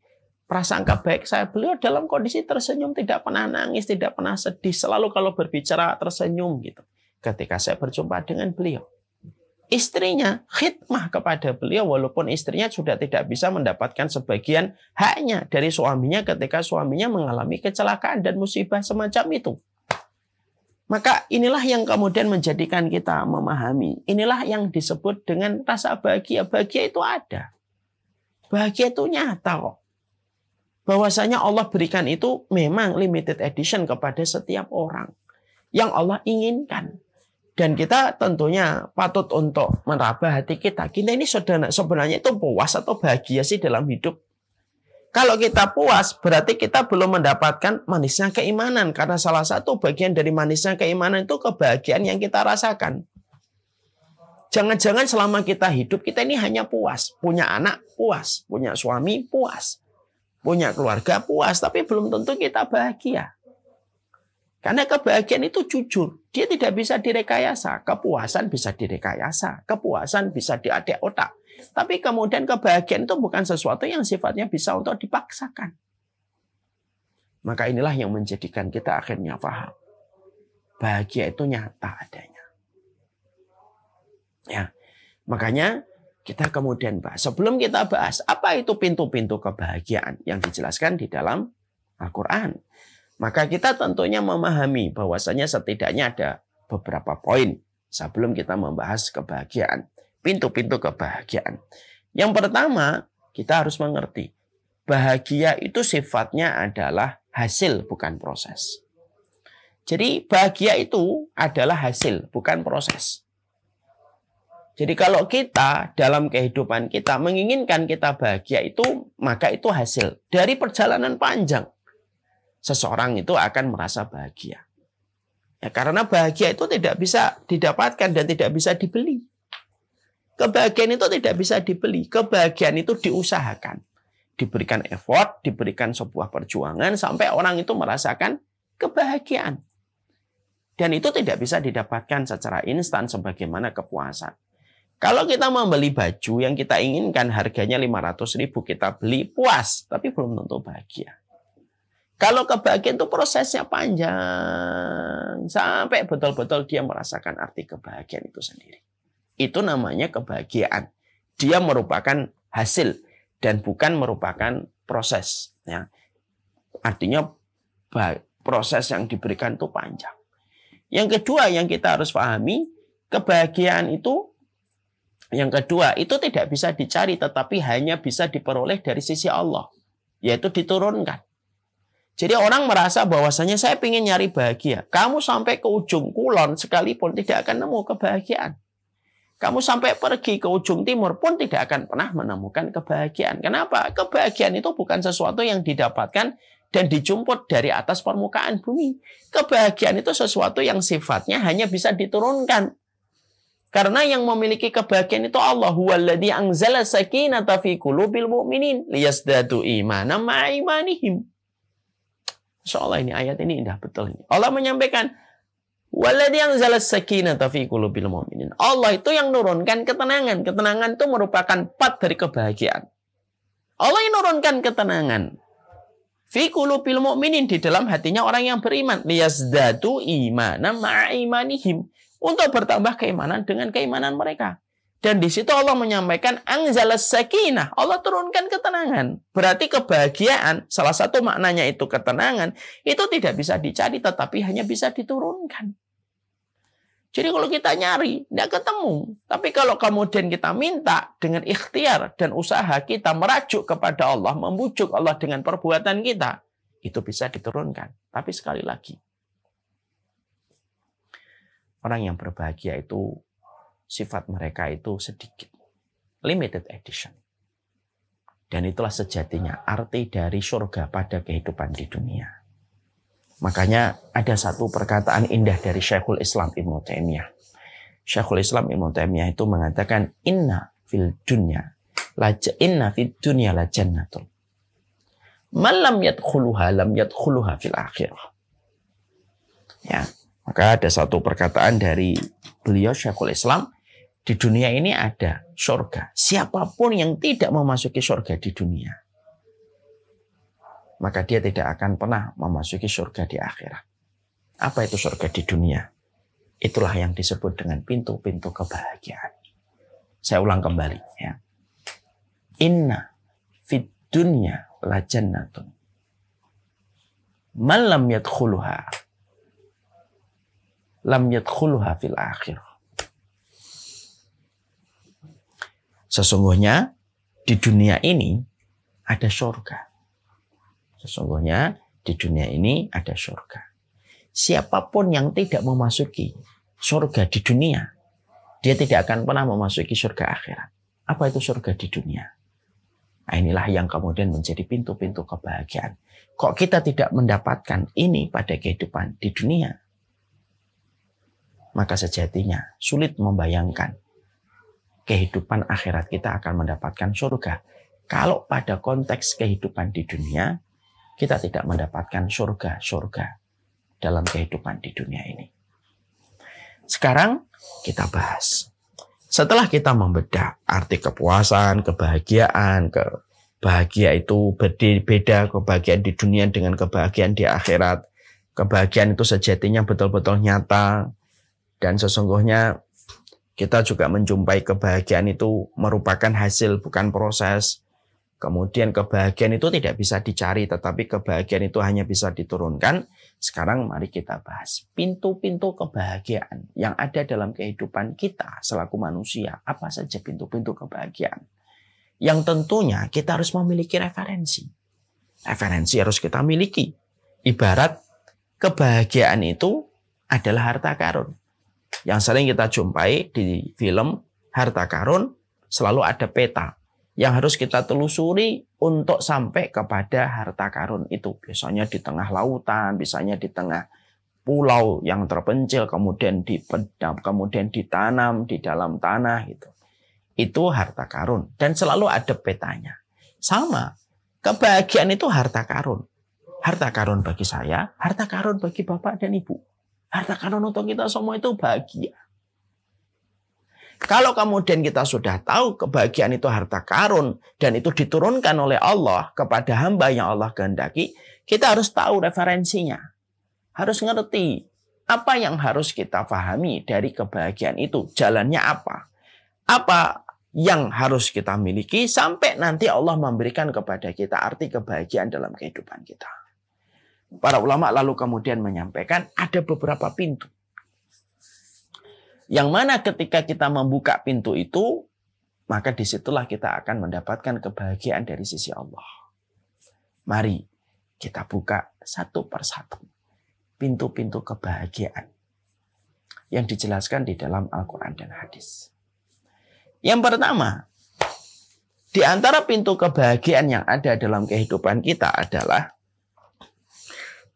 prasangka baik saya. Beliau dalam kondisi tersenyum, tidak pernah nangis, tidak pernah sedih. Selalu kalau berbicara tersenyum gitu. Ketika saya berjumpa dengan beliau istrinya khidmah kepada beliau walaupun istrinya sudah tidak bisa mendapatkan sebagian haknya dari suaminya ketika suaminya mengalami kecelakaan dan musibah semacam itu. Maka inilah yang kemudian menjadikan kita memahami. Inilah yang disebut dengan rasa bahagia. Bahagia itu ada. Bahagia itu nyata kok. Bahwasanya Allah berikan itu memang limited edition kepada setiap orang yang Allah inginkan. Dan kita tentunya patut untuk meraba hati kita. Kita ini sebenarnya itu puas atau bahagia sih dalam hidup. Kalau kita puas, berarti kita belum mendapatkan manisnya keimanan. Karena salah satu bagian dari manisnya keimanan itu kebahagiaan yang kita rasakan. Jangan-jangan selama kita hidup kita ini hanya puas, punya anak puas, punya suami puas, punya keluarga puas, tapi belum tentu kita bahagia. Karena kebahagiaan itu jujur. Dia tidak bisa direkayasa. Kepuasan bisa direkayasa. Kepuasan bisa diadek otak. Tapi kemudian kebahagiaan itu bukan sesuatu yang sifatnya bisa untuk dipaksakan. Maka inilah yang menjadikan kita akhirnya paham. Bahagia itu nyata adanya. Ya, makanya kita kemudian bahas. Sebelum kita bahas, apa itu pintu-pintu kebahagiaan yang dijelaskan di dalam Al-Quran. Maka kita tentunya memahami bahwasanya setidaknya ada beberapa poin sebelum kita membahas kebahagiaan, pintu-pintu kebahagiaan. Yang pertama, kita harus mengerti bahagia itu sifatnya adalah hasil bukan proses. Jadi bahagia itu adalah hasil bukan proses. Jadi kalau kita dalam kehidupan kita menginginkan kita bahagia itu maka itu hasil dari perjalanan panjang seseorang itu akan merasa bahagia. Ya, karena bahagia itu tidak bisa didapatkan dan tidak bisa dibeli. Kebahagiaan itu tidak bisa dibeli. Kebahagiaan itu diusahakan. Diberikan effort, diberikan sebuah perjuangan sampai orang itu merasakan kebahagiaan. Dan itu tidak bisa didapatkan secara instan sebagaimana kepuasan. Kalau kita membeli baju yang kita inginkan harganya 500 ribu, kita beli puas, tapi belum tentu bahagia. Kalau kebahagiaan itu prosesnya panjang sampai betul-betul dia merasakan arti kebahagiaan itu sendiri. Itu namanya kebahagiaan. Dia merupakan hasil dan bukan merupakan proses. Ya. Artinya proses yang diberikan itu panjang. Yang kedua yang kita harus pahami, kebahagiaan itu yang kedua itu tidak bisa dicari tetapi hanya bisa diperoleh dari sisi Allah, yaitu diturunkan. Jadi orang merasa bahwasanya saya ingin nyari bahagia. Kamu sampai ke ujung kulon sekalipun tidak akan nemu kebahagiaan. Kamu sampai pergi ke ujung timur pun tidak akan pernah menemukan kebahagiaan. Kenapa? Kebahagiaan itu bukan sesuatu yang didapatkan dan dijumput dari atas permukaan bumi. Kebahagiaan itu sesuatu yang sifatnya hanya bisa diturunkan. Karena yang memiliki kebahagiaan itu Allah. Huwaladhi angzala sakinata fi qulubil mu'minin liyazdadu imanam ma'imanihim. Seolah ini ayat ini indah betul. ini Allah menyampaikan, yang Allah itu yang nurunkan ketenangan. Ketenangan itu merupakan part dari kebahagiaan. Allah yang nurunkan ketenangan. Fi di dalam hatinya orang yang beriman. Liyazdadu imana ma'a imanihim. Untuk bertambah keimanan dengan keimanan mereka. Dan di situ Allah menyampaikan angzala sakinah. Allah turunkan ketenangan. Berarti kebahagiaan, salah satu maknanya itu ketenangan, itu tidak bisa dicari tetapi hanya bisa diturunkan. Jadi kalau kita nyari, tidak ketemu. Tapi kalau kemudian kita minta dengan ikhtiar dan usaha kita merajuk kepada Allah, membujuk Allah dengan perbuatan kita, itu bisa diturunkan. Tapi sekali lagi, orang yang berbahagia itu sifat mereka itu sedikit. Limited edition. Dan itulah sejatinya arti dari surga pada kehidupan di dunia. Makanya ada satu perkataan indah dari Syekhul Islam Ibn Taimiyah. Syekhul Islam Ibn Taimiyah itu mengatakan inna fil dunya la inna fil dunya la jannatul. Malam yadkhuluha lam yadkhuluha fil akhirah. Ya, maka ada satu perkataan dari beliau Syekhul Islam di dunia ini ada surga. Siapapun yang tidak memasuki surga di dunia, maka dia tidak akan pernah memasuki surga di akhirat. Apa itu surga di dunia? Itulah yang disebut dengan pintu-pintu kebahagiaan. Saya ulang kembali ya. Inna fid dunya la jannatun. Malam yadkhuluha. Lam yadkhuluha fil akhirah. Sesungguhnya di dunia ini ada surga. Sesungguhnya di dunia ini ada surga. Siapapun yang tidak memasuki surga di dunia, dia tidak akan pernah memasuki surga akhirat. Apa itu surga di dunia? Nah, inilah yang kemudian menjadi pintu-pintu kebahagiaan. Kok kita tidak mendapatkan ini pada kehidupan di dunia? Maka sejatinya sulit membayangkan kehidupan akhirat kita akan mendapatkan surga. Kalau pada konteks kehidupan di dunia, kita tidak mendapatkan surga-surga dalam kehidupan di dunia ini. Sekarang kita bahas. Setelah kita membedah arti kepuasan, kebahagiaan, ke bahagia itu berbeda kebahagiaan di dunia dengan kebahagiaan di akhirat. Kebahagiaan itu sejatinya betul-betul nyata dan sesungguhnya kita juga menjumpai kebahagiaan itu merupakan hasil bukan proses. Kemudian kebahagiaan itu tidak bisa dicari, tetapi kebahagiaan itu hanya bisa diturunkan. Sekarang mari kita bahas pintu-pintu kebahagiaan yang ada dalam kehidupan kita selaku manusia. Apa saja pintu-pintu kebahagiaan? Yang tentunya kita harus memiliki referensi. Referensi harus kita miliki. Ibarat kebahagiaan itu adalah harta karun yang sering kita jumpai di film harta karun selalu ada peta yang harus kita telusuri untuk sampai kepada harta karun itu. Biasanya di tengah lautan, biasanya di tengah pulau yang terpencil, kemudian dipedam, kemudian ditanam di dalam tanah itu Itu harta karun dan selalu ada petanya. Sama, kebahagiaan itu harta karun. Harta karun bagi saya, harta karun bagi bapak dan ibu. Harta karun untuk kita semua itu bahagia. Kalau kemudian kita sudah tahu kebahagiaan itu harta karun dan itu diturunkan oleh Allah kepada hamba yang Allah kehendaki, kita harus tahu referensinya. Harus ngerti apa yang harus kita pahami dari kebahagiaan itu, jalannya apa. Apa yang harus kita miliki sampai nanti Allah memberikan kepada kita arti kebahagiaan dalam kehidupan kita. Para ulama lalu kemudian menyampaikan ada beberapa pintu. Yang mana ketika kita membuka pintu itu, maka disitulah kita akan mendapatkan kebahagiaan dari sisi Allah. Mari kita buka satu persatu pintu-pintu kebahagiaan yang dijelaskan di dalam Al-Quran dan hadis. Yang pertama, di antara pintu kebahagiaan yang ada dalam kehidupan kita adalah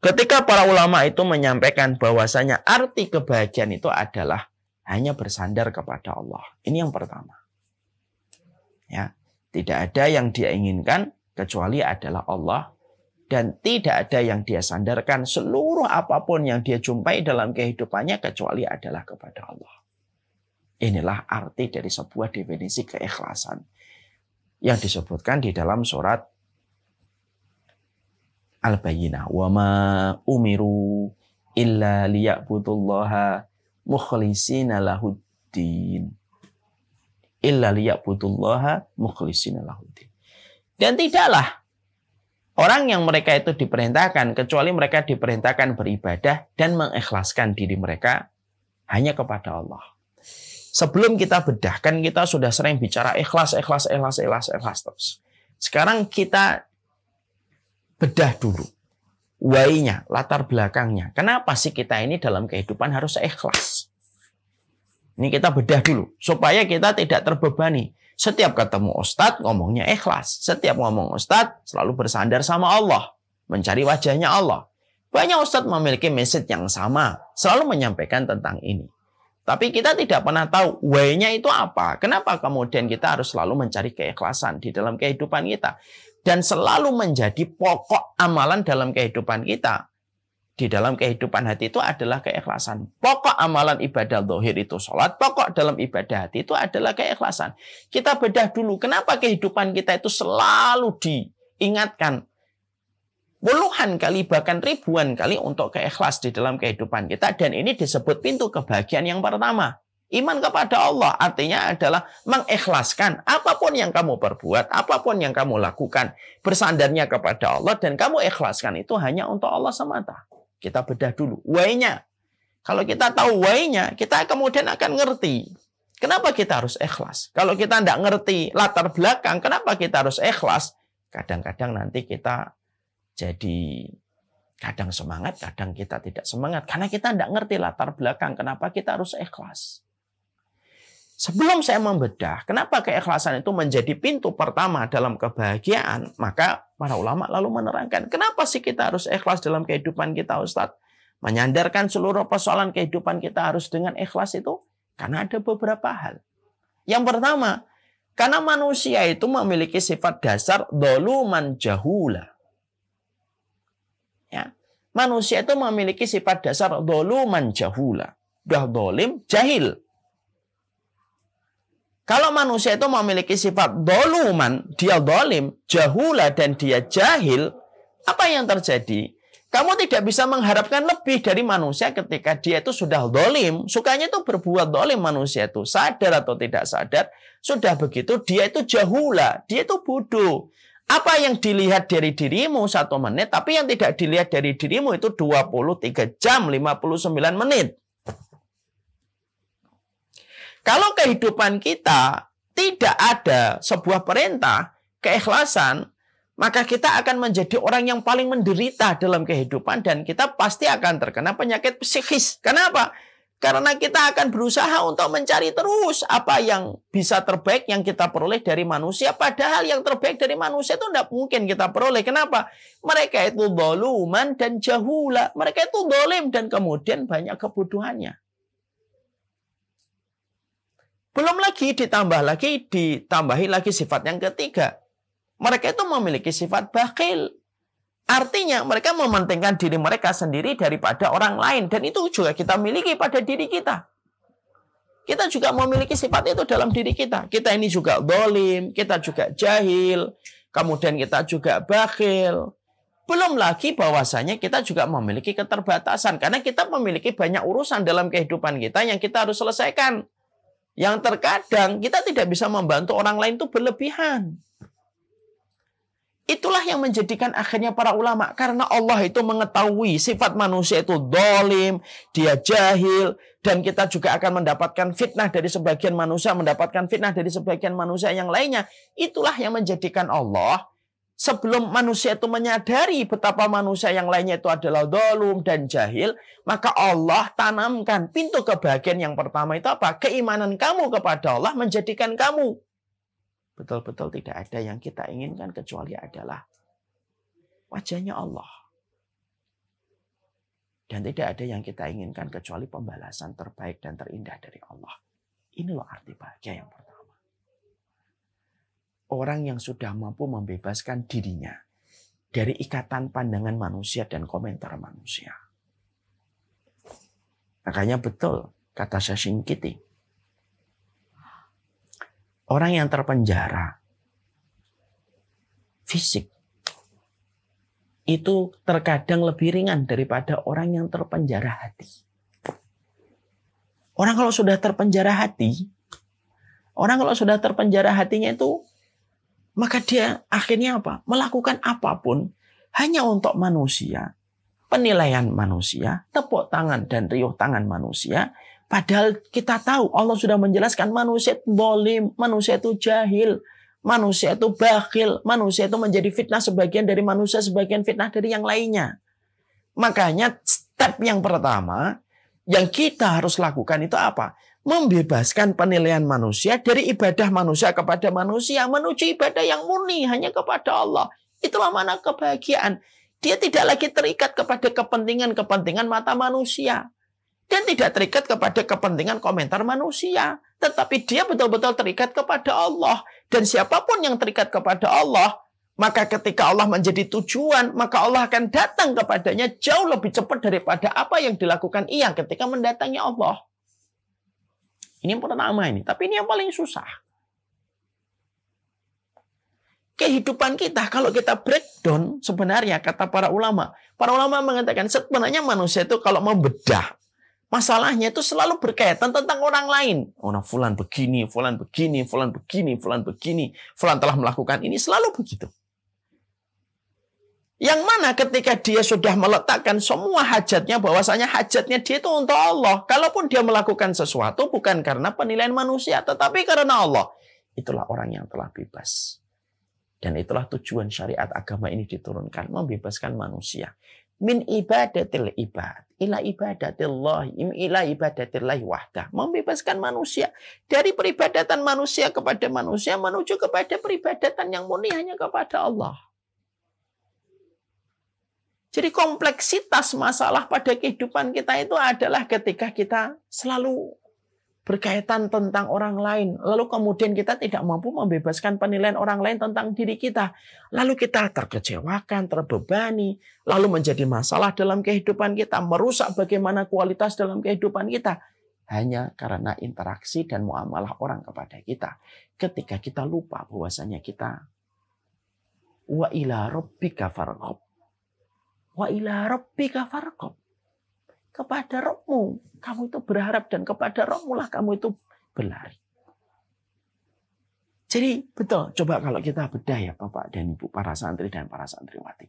Ketika para ulama itu menyampaikan bahwasanya arti kebahagiaan itu adalah hanya bersandar kepada Allah. Ini yang pertama. Ya, tidak ada yang dia inginkan kecuali adalah Allah dan tidak ada yang dia sandarkan seluruh apapun yang dia jumpai dalam kehidupannya kecuali adalah kepada Allah. Inilah arti dari sebuah definisi keikhlasan yang disebutkan di dalam surat al bayyina wa ma umiru illa liya'budullaha mukhlisina lahuddin illa liya'budullaha mukhlisina lahuddin dan tidaklah orang yang mereka itu diperintahkan kecuali mereka diperintahkan beribadah dan mengikhlaskan diri mereka hanya kepada Allah sebelum kita bedahkan kita sudah sering bicara ikhlas ikhlas ikhlas ikhlas ikhlas terus sekarang kita bedah dulu wainya, latar belakangnya. Kenapa sih kita ini dalam kehidupan harus ikhlas? Ini kita bedah dulu supaya kita tidak terbebani. Setiap ketemu ustadz ngomongnya ikhlas. Setiap ngomong ustadz selalu bersandar sama Allah, mencari wajahnya Allah. Banyak ustadz memiliki message yang sama, selalu menyampaikan tentang ini. Tapi kita tidak pernah tahu way itu apa. Kenapa kemudian kita harus selalu mencari keikhlasan di dalam kehidupan kita? dan selalu menjadi pokok amalan dalam kehidupan kita. Di dalam kehidupan hati itu adalah keikhlasan. Pokok amalan ibadah dohir itu sholat. Pokok dalam ibadah hati itu adalah keikhlasan. Kita bedah dulu. Kenapa kehidupan kita itu selalu diingatkan puluhan kali bahkan ribuan kali untuk keikhlas di dalam kehidupan kita dan ini disebut pintu kebahagiaan yang pertama. Iman kepada Allah artinya adalah mengikhlaskan apapun yang kamu perbuat, apapun yang kamu lakukan, bersandarnya kepada Allah dan kamu ikhlaskan itu hanya untuk Allah semata. Kita bedah dulu wainya. Kalau kita tahu wainya, kita kemudian akan ngerti kenapa kita harus ikhlas. Kalau kita tidak ngerti latar belakang, kenapa kita harus ikhlas? Kadang-kadang nanti kita jadi kadang semangat, kadang kita tidak semangat karena kita tidak ngerti latar belakang kenapa kita harus ikhlas. Sebelum saya membedah, kenapa keikhlasan itu menjadi pintu pertama dalam kebahagiaan? Maka para ulama lalu menerangkan, kenapa sih kita harus ikhlas dalam kehidupan kita Ustadz? Menyandarkan seluruh persoalan kehidupan kita harus dengan ikhlas itu? Karena ada beberapa hal. Yang pertama, karena manusia itu memiliki sifat dasar doluman jahula. Ya. Manusia itu memiliki sifat dasar doluman jahula. Dah dolim, jahil kalau manusia itu memiliki sifat doluman, dia dolim, jahula, dan dia jahil, apa yang terjadi? Kamu tidak bisa mengharapkan lebih dari manusia ketika dia itu sudah dolim. Sukanya itu berbuat dolim manusia itu. Sadar atau tidak sadar, sudah begitu dia itu jahula, dia itu bodoh. Apa yang dilihat dari dirimu satu menit, tapi yang tidak dilihat dari dirimu itu 23 jam 59 menit. Kalau kehidupan kita tidak ada sebuah perintah, keikhlasan, maka kita akan menjadi orang yang paling menderita dalam kehidupan dan kita pasti akan terkena penyakit psikis. Kenapa? Karena kita akan berusaha untuk mencari terus apa yang bisa terbaik yang kita peroleh dari manusia. Padahal yang terbaik dari manusia itu tidak mungkin kita peroleh. Kenapa? Mereka itu doluman dan jahula. Mereka itu dolim dan kemudian banyak kebodohannya. Belum lagi ditambah lagi, ditambahi lagi sifat yang ketiga. Mereka itu memiliki sifat bakhil Artinya mereka mementingkan diri mereka sendiri daripada orang lain. Dan itu juga kita miliki pada diri kita. Kita juga memiliki sifat itu dalam diri kita. Kita ini juga dolim, kita juga jahil, kemudian kita juga bakhil Belum lagi bahwasanya kita juga memiliki keterbatasan karena kita memiliki banyak urusan dalam kehidupan kita yang kita harus selesaikan. Yang terkadang kita tidak bisa membantu orang lain itu berlebihan. Itulah yang menjadikan akhirnya para ulama. Karena Allah itu mengetahui sifat manusia itu dolim, dia jahil. Dan kita juga akan mendapatkan fitnah dari sebagian manusia, mendapatkan fitnah dari sebagian manusia yang lainnya. Itulah yang menjadikan Allah sebelum manusia itu menyadari betapa manusia yang lainnya itu adalah dolum dan jahil, maka Allah tanamkan pintu kebahagiaan yang pertama itu apa? Keimanan kamu kepada Allah menjadikan kamu. Betul-betul tidak ada yang kita inginkan kecuali adalah wajahnya Allah. Dan tidak ada yang kita inginkan kecuali pembalasan terbaik dan terindah dari Allah. Inilah arti bahagia yang pertama orang yang sudah mampu membebaskan dirinya dari ikatan pandangan manusia dan komentar manusia. Makanya betul kata Shashin Orang yang terpenjara fisik itu terkadang lebih ringan daripada orang yang terpenjara hati. Orang kalau sudah terpenjara hati, orang kalau sudah terpenjara hatinya itu maka dia akhirnya apa? Melakukan apapun hanya untuk manusia, penilaian manusia, tepuk tangan dan riuh tangan manusia. Padahal kita tahu Allah sudah menjelaskan manusia itu bolim, manusia itu jahil, manusia itu bakhil, manusia itu menjadi fitnah sebagian dari manusia, sebagian fitnah dari yang lainnya. Makanya step yang pertama yang kita harus lakukan itu apa? membebaskan penilaian manusia dari ibadah manusia kepada manusia menuju ibadah yang murni hanya kepada Allah. Itulah mana kebahagiaan. Dia tidak lagi terikat kepada kepentingan-kepentingan mata manusia. Dan tidak terikat kepada kepentingan komentar manusia. Tetapi dia betul-betul terikat kepada Allah. Dan siapapun yang terikat kepada Allah, maka ketika Allah menjadi tujuan, maka Allah akan datang kepadanya jauh lebih cepat daripada apa yang dilakukan ia ketika mendatangi Allah. Ini yang pertama ini. Tapi ini yang paling susah. Kehidupan kita kalau kita breakdown sebenarnya kata para ulama. Para ulama mengatakan sebenarnya manusia itu kalau mau bedah masalahnya itu selalu berkaitan tentang orang lain. Oh, nah, fulan begini, fulan begini, fulan begini, fulan begini, fulan telah melakukan ini selalu begitu. Yang mana ketika dia sudah meletakkan semua hajatnya, bahwasanya hajatnya dia itu untuk Allah. Kalaupun dia melakukan sesuatu bukan karena penilaian manusia, tetapi karena Allah. Itulah orang yang telah bebas. Dan itulah tujuan syariat agama ini diturunkan, membebaskan manusia. Min ibadatil ibad, ila ibadatillah, ila ibadatillah wahdah. Membebaskan manusia dari peribadatan manusia kepada manusia menuju kepada peribadatan yang murni hanya kepada Allah. Jadi kompleksitas masalah pada kehidupan kita itu adalah ketika kita selalu berkaitan tentang orang lain. Lalu kemudian kita tidak mampu membebaskan penilaian orang lain tentang diri kita. Lalu kita terkecewakan, terbebani, lalu menjadi masalah dalam kehidupan kita, merusak bagaimana kualitas dalam kehidupan kita. Hanya karena interaksi dan muamalah orang kepada kita. Ketika kita lupa bahwasanya kita wa ila rabbika farghab. Wa ila rabbika farqab. Kepada Rabbmu kamu itu berharap dan kepada Rabbmu lah kamu itu berlari. Jadi betul, coba kalau kita bedah ya Bapak dan Ibu para santri dan para santriwati.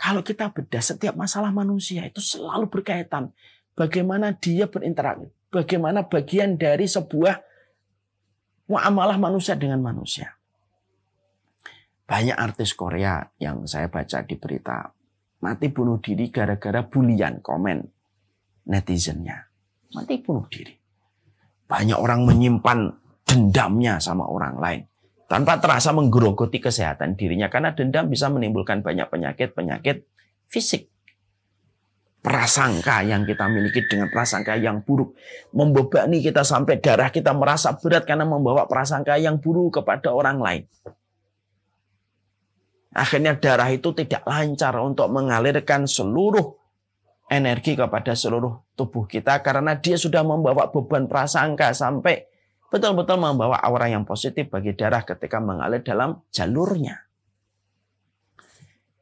Kalau kita bedah setiap masalah manusia itu selalu berkaitan bagaimana dia berinteraksi, bagaimana bagian dari sebuah muamalah manusia dengan manusia. Banyak artis Korea yang saya baca di berita mati bunuh diri gara-gara bulian komen netizennya. Mati bunuh diri. Banyak orang menyimpan dendamnya sama orang lain. Tanpa terasa menggerogoti kesehatan dirinya. Karena dendam bisa menimbulkan banyak penyakit-penyakit fisik. Prasangka yang kita miliki dengan prasangka yang buruk. Membebani kita sampai darah kita merasa berat karena membawa prasangka yang buruk kepada orang lain. Akhirnya darah itu tidak lancar untuk mengalirkan seluruh energi kepada seluruh tubuh kita karena dia sudah membawa beban prasangka sampai betul-betul membawa aura yang positif bagi darah ketika mengalir dalam jalurnya.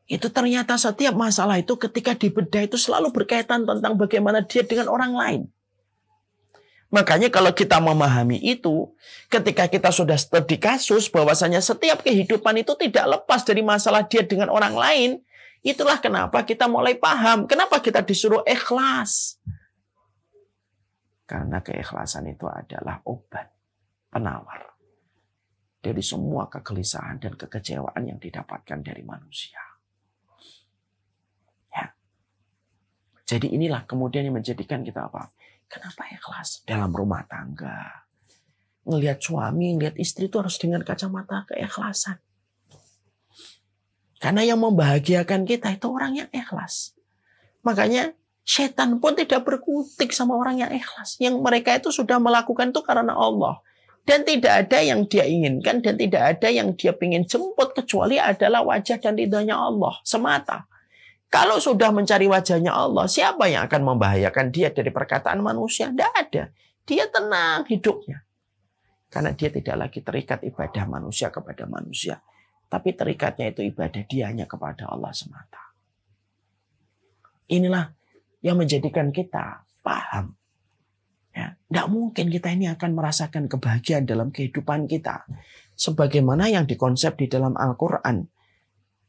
Itu ternyata setiap masalah itu ketika dibedah itu selalu berkaitan tentang bagaimana dia dengan orang lain. Makanya kalau kita memahami itu, ketika kita sudah studi kasus bahwasanya setiap kehidupan itu tidak lepas dari masalah dia dengan orang lain, itulah kenapa kita mulai paham, kenapa kita disuruh ikhlas. Karena keikhlasan itu adalah obat penawar dari semua kegelisahan dan kekecewaan yang didapatkan dari manusia. Jadi inilah kemudian yang menjadikan kita apa? Kenapa ikhlas? Dalam rumah tangga. Ngelihat suami, ngelihat istri itu harus dengan kacamata keikhlasan. Karena yang membahagiakan kita itu orang yang ikhlas. Makanya setan pun tidak berkutik sama orang yang ikhlas. Yang mereka itu sudah melakukan itu karena Allah. Dan tidak ada yang dia inginkan dan tidak ada yang dia ingin jemput kecuali adalah wajah dan ridhonya Allah semata. Kalau sudah mencari wajahnya Allah, siapa yang akan membahayakan dia dari perkataan manusia? Tidak ada. Dia tenang hidupnya. Karena dia tidak lagi terikat ibadah manusia kepada manusia. Tapi terikatnya itu ibadah dia hanya kepada Allah semata. Inilah yang menjadikan kita paham. Ya, tidak mungkin kita ini akan merasakan kebahagiaan dalam kehidupan kita. Sebagaimana yang dikonsep di dalam Al-Quran.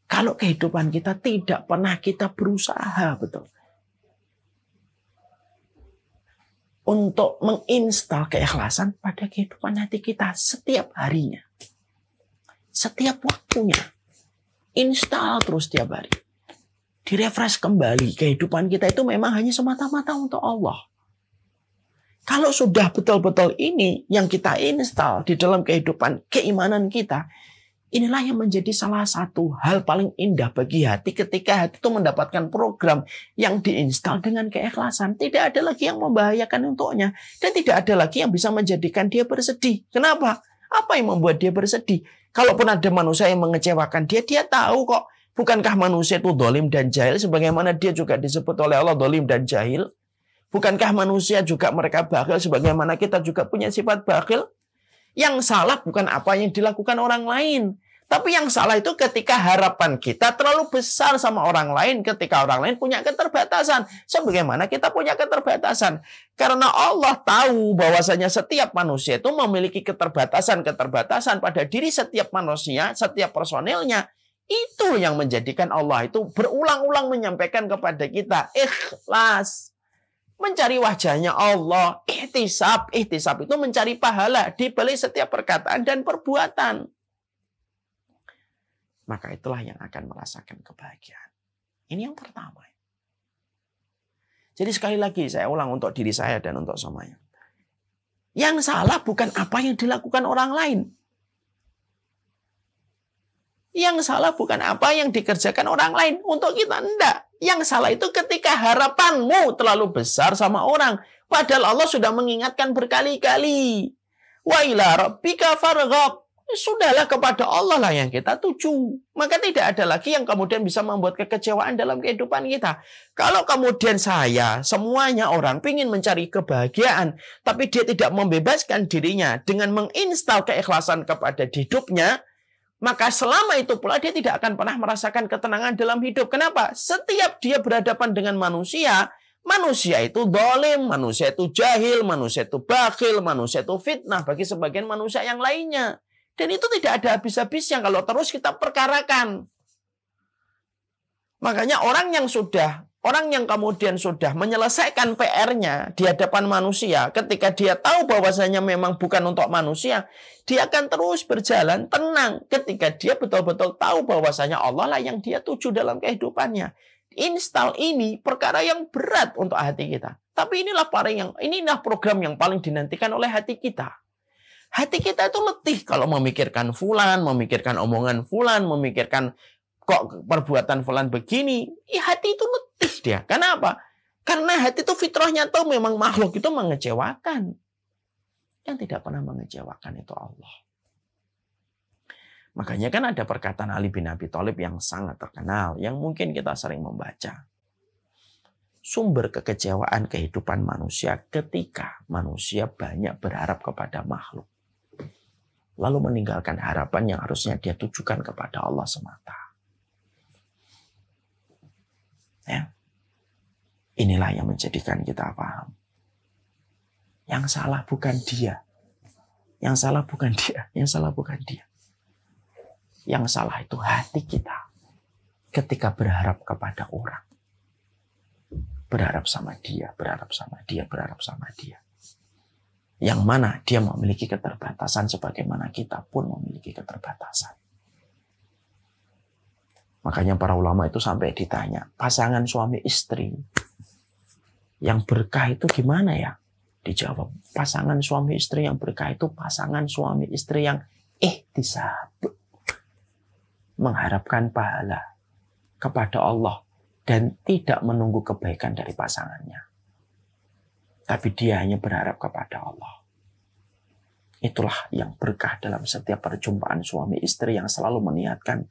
Kalau kehidupan kita tidak pernah kita berusaha betul. Untuk menginstal keikhlasan pada kehidupan hati kita setiap harinya. Setiap waktunya. Install terus setiap hari. Direfresh kembali. Kehidupan kita itu memang hanya semata-mata untuk Allah. Kalau sudah betul-betul ini yang kita install di dalam kehidupan keimanan kita, Inilah yang menjadi salah satu hal paling indah bagi hati ketika hati itu mendapatkan program yang diinstal dengan keikhlasan. Tidak ada lagi yang membahayakan untuknya. Dan tidak ada lagi yang bisa menjadikan dia bersedih. Kenapa? Apa yang membuat dia bersedih? Kalaupun ada manusia yang mengecewakan dia, dia tahu kok. Bukankah manusia itu dolim dan jahil sebagaimana dia juga disebut oleh Allah dolim dan jahil? Bukankah manusia juga mereka bakil sebagaimana kita juga punya sifat bakil? Yang salah bukan apa yang dilakukan orang lain. Tapi yang salah itu ketika harapan kita terlalu besar sama orang lain ketika orang lain punya keterbatasan. Sebagaimana kita punya keterbatasan. Karena Allah tahu bahwasanya setiap manusia itu memiliki keterbatasan-keterbatasan pada diri setiap manusia, setiap personilnya, Itu yang menjadikan Allah itu berulang-ulang menyampaikan kepada kita ikhlas mencari wajahnya Allah. Ihtisab, ihtisab itu mencari pahala di balik setiap perkataan dan perbuatan. Maka itulah yang akan merasakan kebahagiaan. Ini yang pertama. Jadi sekali lagi saya ulang untuk diri saya dan untuk semuanya. Yang salah bukan apa yang dilakukan orang lain. Yang salah bukan apa yang dikerjakan orang lain. Untuk kita enggak. Yang salah itu ketika harapanmu terlalu besar sama orang. Padahal Allah sudah mengingatkan berkali-kali. Wa ila rabbika farghab. Sudahlah kepada Allah lah yang kita tuju. Maka tidak ada lagi yang kemudian bisa membuat kekecewaan dalam kehidupan kita. Kalau kemudian saya, semuanya orang ingin mencari kebahagiaan, tapi dia tidak membebaskan dirinya dengan menginstal keikhlasan kepada hidupnya, maka selama itu pula dia tidak akan pernah merasakan ketenangan dalam hidup. Kenapa? Setiap dia berhadapan dengan manusia, manusia itu dolim, manusia itu jahil, manusia itu bakhil, manusia itu fitnah bagi sebagian manusia yang lainnya. Dan itu tidak ada habis-habisnya kalau terus kita perkarakan. Makanya orang yang sudah Orang yang kemudian sudah menyelesaikan PR-nya di hadapan manusia, ketika dia tahu bahwasanya memang bukan untuk manusia, dia akan terus berjalan tenang ketika dia betul-betul tahu bahwasanya Allah lah yang dia tuju dalam kehidupannya. Install ini perkara yang berat untuk hati kita. Tapi inilah paling yang inilah program yang paling dinantikan oleh hati kita. Hati kita itu letih kalau memikirkan fulan, memikirkan omongan fulan, memikirkan kok perbuatan fulan begini, ya hati itu letih dia. karena apa? Karena hati itu fitrahnya tahu memang makhluk itu mengecewakan. Yang tidak pernah mengecewakan itu Allah. Makanya kan ada perkataan Ali bin Abi Thalib yang sangat terkenal, yang mungkin kita sering membaca. Sumber kekecewaan kehidupan manusia ketika manusia banyak berharap kepada makhluk lalu meninggalkan harapan yang harusnya dia tujukan kepada Allah semata. Ya. Inilah yang menjadikan kita paham. Yang salah bukan dia. Yang salah bukan dia. Yang salah bukan dia. Yang salah itu hati kita. Ketika berharap kepada orang. Berharap sama dia, berharap sama dia, berharap sama dia. Yang mana dia memiliki keterbatasan sebagaimana kita pun memiliki keterbatasan. Makanya para ulama itu sampai ditanya, pasangan suami istri yang berkah itu gimana ya? Dijawab, pasangan suami istri yang berkah itu pasangan suami istri yang eh disabuk Mengharapkan pahala kepada Allah dan tidak menunggu kebaikan dari pasangannya. Tapi dia hanya berharap kepada Allah. Itulah yang berkah dalam setiap perjumpaan suami istri yang selalu meniatkan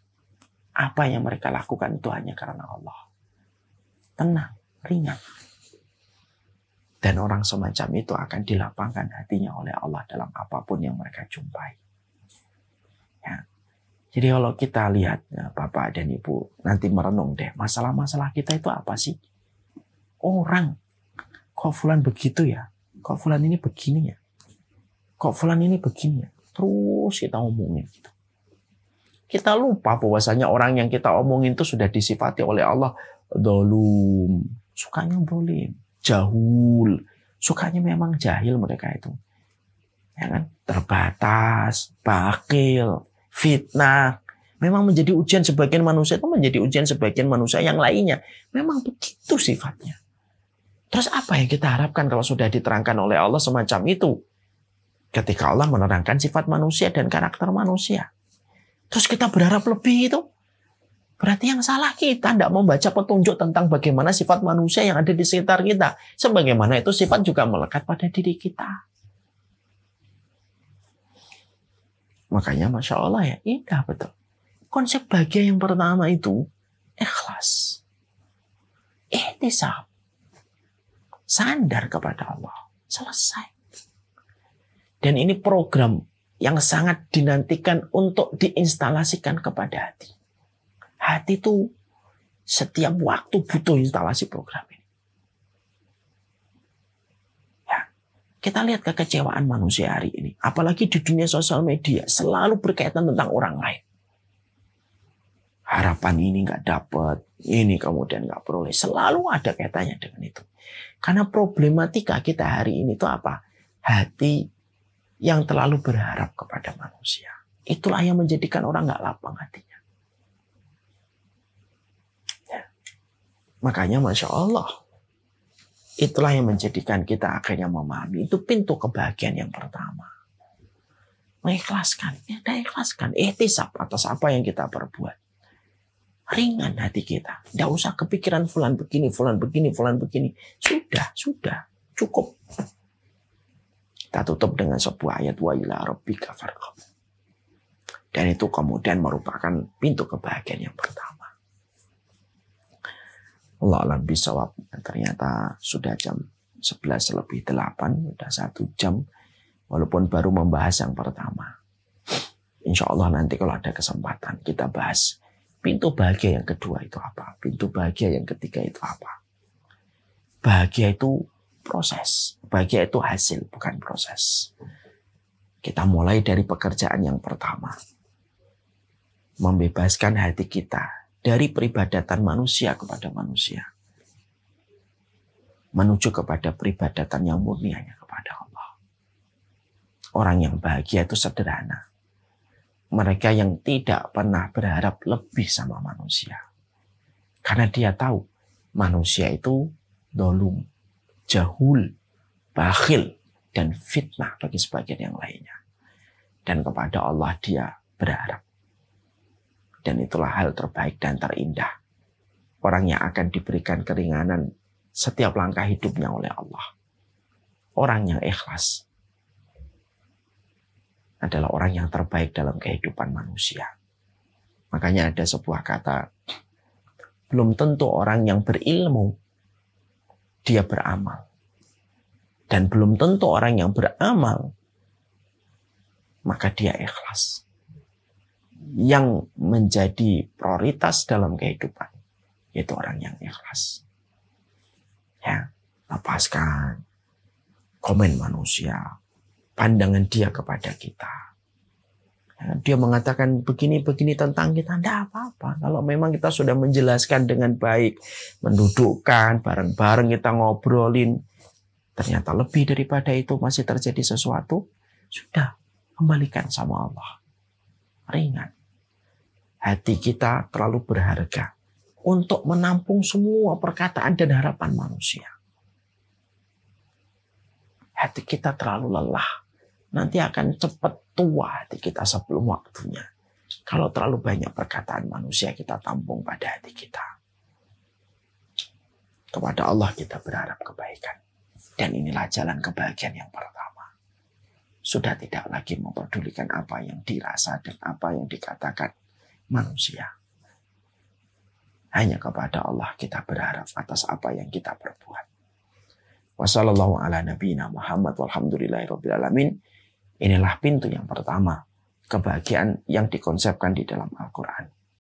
apa yang mereka lakukan itu hanya karena Allah. Tenang, ringan. Dan orang semacam itu akan dilapangkan hatinya oleh Allah dalam apapun yang mereka jumpai. Ya. Jadi kalau kita lihat ya, Bapak dan Ibu nanti merenung deh masalah-masalah kita itu apa sih? Orang kok fulan begitu ya? Kok fulan ini begini ya? Kok fulan ini begini ya? Terus kita omongin gitu kita lupa bahwasanya orang yang kita omongin itu sudah disifati oleh Allah dolum, sukanya dolim, jahul, sukanya memang jahil mereka itu, ya kan? Terbatas, bakil, fitnah. Memang menjadi ujian sebagian manusia itu menjadi ujian sebagian manusia yang lainnya. Memang begitu sifatnya. Terus apa yang kita harapkan kalau sudah diterangkan oleh Allah semacam itu? Ketika Allah menerangkan sifat manusia dan karakter manusia terus kita berharap lebih itu berarti yang salah kita tidak membaca petunjuk tentang bagaimana sifat manusia yang ada di sekitar kita sebagaimana itu sifat juga melekat pada diri kita makanya masya Allah ya indah betul konsep bahagia yang pertama itu ikhlas ihtisab sandar kepada Allah selesai dan ini program yang sangat dinantikan untuk diinstalasikan kepada hati. Hati itu setiap waktu butuh instalasi program ini. Ya, kita lihat kekecewaan manusia hari ini, apalagi di dunia sosial media selalu berkaitan tentang orang lain. Harapan ini nggak dapat, ini kemudian nggak peroleh, selalu ada kaitannya dengan itu. Karena problematika kita hari ini itu apa? Hati yang terlalu berharap kepada manusia. Itulah yang menjadikan orang nggak lapang hatinya. Ya. Makanya Masya Allah, itulah yang menjadikan kita akhirnya memahami. Itu pintu kebahagiaan yang pertama. Mengikhlaskan, ya ikhlaskan. Ihtisab atas apa yang kita perbuat ringan hati kita. Tidak usah kepikiran fulan begini, fulan begini, fulan begini. Sudah, sudah, cukup. Kita tutup dengan sebuah ayat wa ila rabbika farqab. Dan itu kemudian merupakan pintu kebahagiaan yang pertama. Allah alam bisawab. Ternyata sudah jam 11 lebih 8, sudah satu jam. Walaupun baru membahas yang pertama. Insya Allah nanti kalau ada kesempatan kita bahas pintu bahagia yang kedua itu apa? Pintu bahagia yang ketiga itu apa? Bahagia itu proses. Bahagia itu hasil, bukan proses. Kita mulai dari pekerjaan yang pertama. Membebaskan hati kita dari peribadatan manusia kepada manusia. Menuju kepada peribadatan yang murni hanya kepada Allah. Orang yang bahagia itu sederhana. Mereka yang tidak pernah berharap lebih sama manusia. Karena dia tahu manusia itu dolum, jahul, bakhil, dan fitnah bagi sebagian yang lainnya. Dan kepada Allah dia berharap. Dan itulah hal terbaik dan terindah. Orang yang akan diberikan keringanan setiap langkah hidupnya oleh Allah. Orang yang ikhlas adalah orang yang terbaik dalam kehidupan manusia. Makanya ada sebuah kata, belum tentu orang yang berilmu, dia beramal dan belum tentu orang yang beramal maka dia ikhlas. Yang menjadi prioritas dalam kehidupan yaitu orang yang ikhlas. Ya, lepaskan komen manusia, pandangan dia kepada kita. Ya, dia mengatakan begini-begini tentang kita, tidak apa-apa. Kalau memang kita sudah menjelaskan dengan baik, mendudukkan, bareng-bareng kita ngobrolin, ternyata lebih daripada itu masih terjadi sesuatu, sudah kembalikan sama Allah. Ringan. Hati kita terlalu berharga untuk menampung semua perkataan dan harapan manusia. Hati kita terlalu lelah. Nanti akan cepat tua hati kita sebelum waktunya. Kalau terlalu banyak perkataan manusia kita tampung pada hati kita. Kepada Allah kita berharap kebaikan. Dan inilah jalan kebahagiaan yang pertama. Sudah tidak lagi memperdulikan apa yang dirasa dan apa yang dikatakan manusia. Hanya kepada Allah kita berharap atas apa yang kita perbuat. Wassalamualaikum warahmatullahi wabarakatuh. Inilah pintu yang pertama kebahagiaan yang dikonsepkan di dalam Al-Qur'an.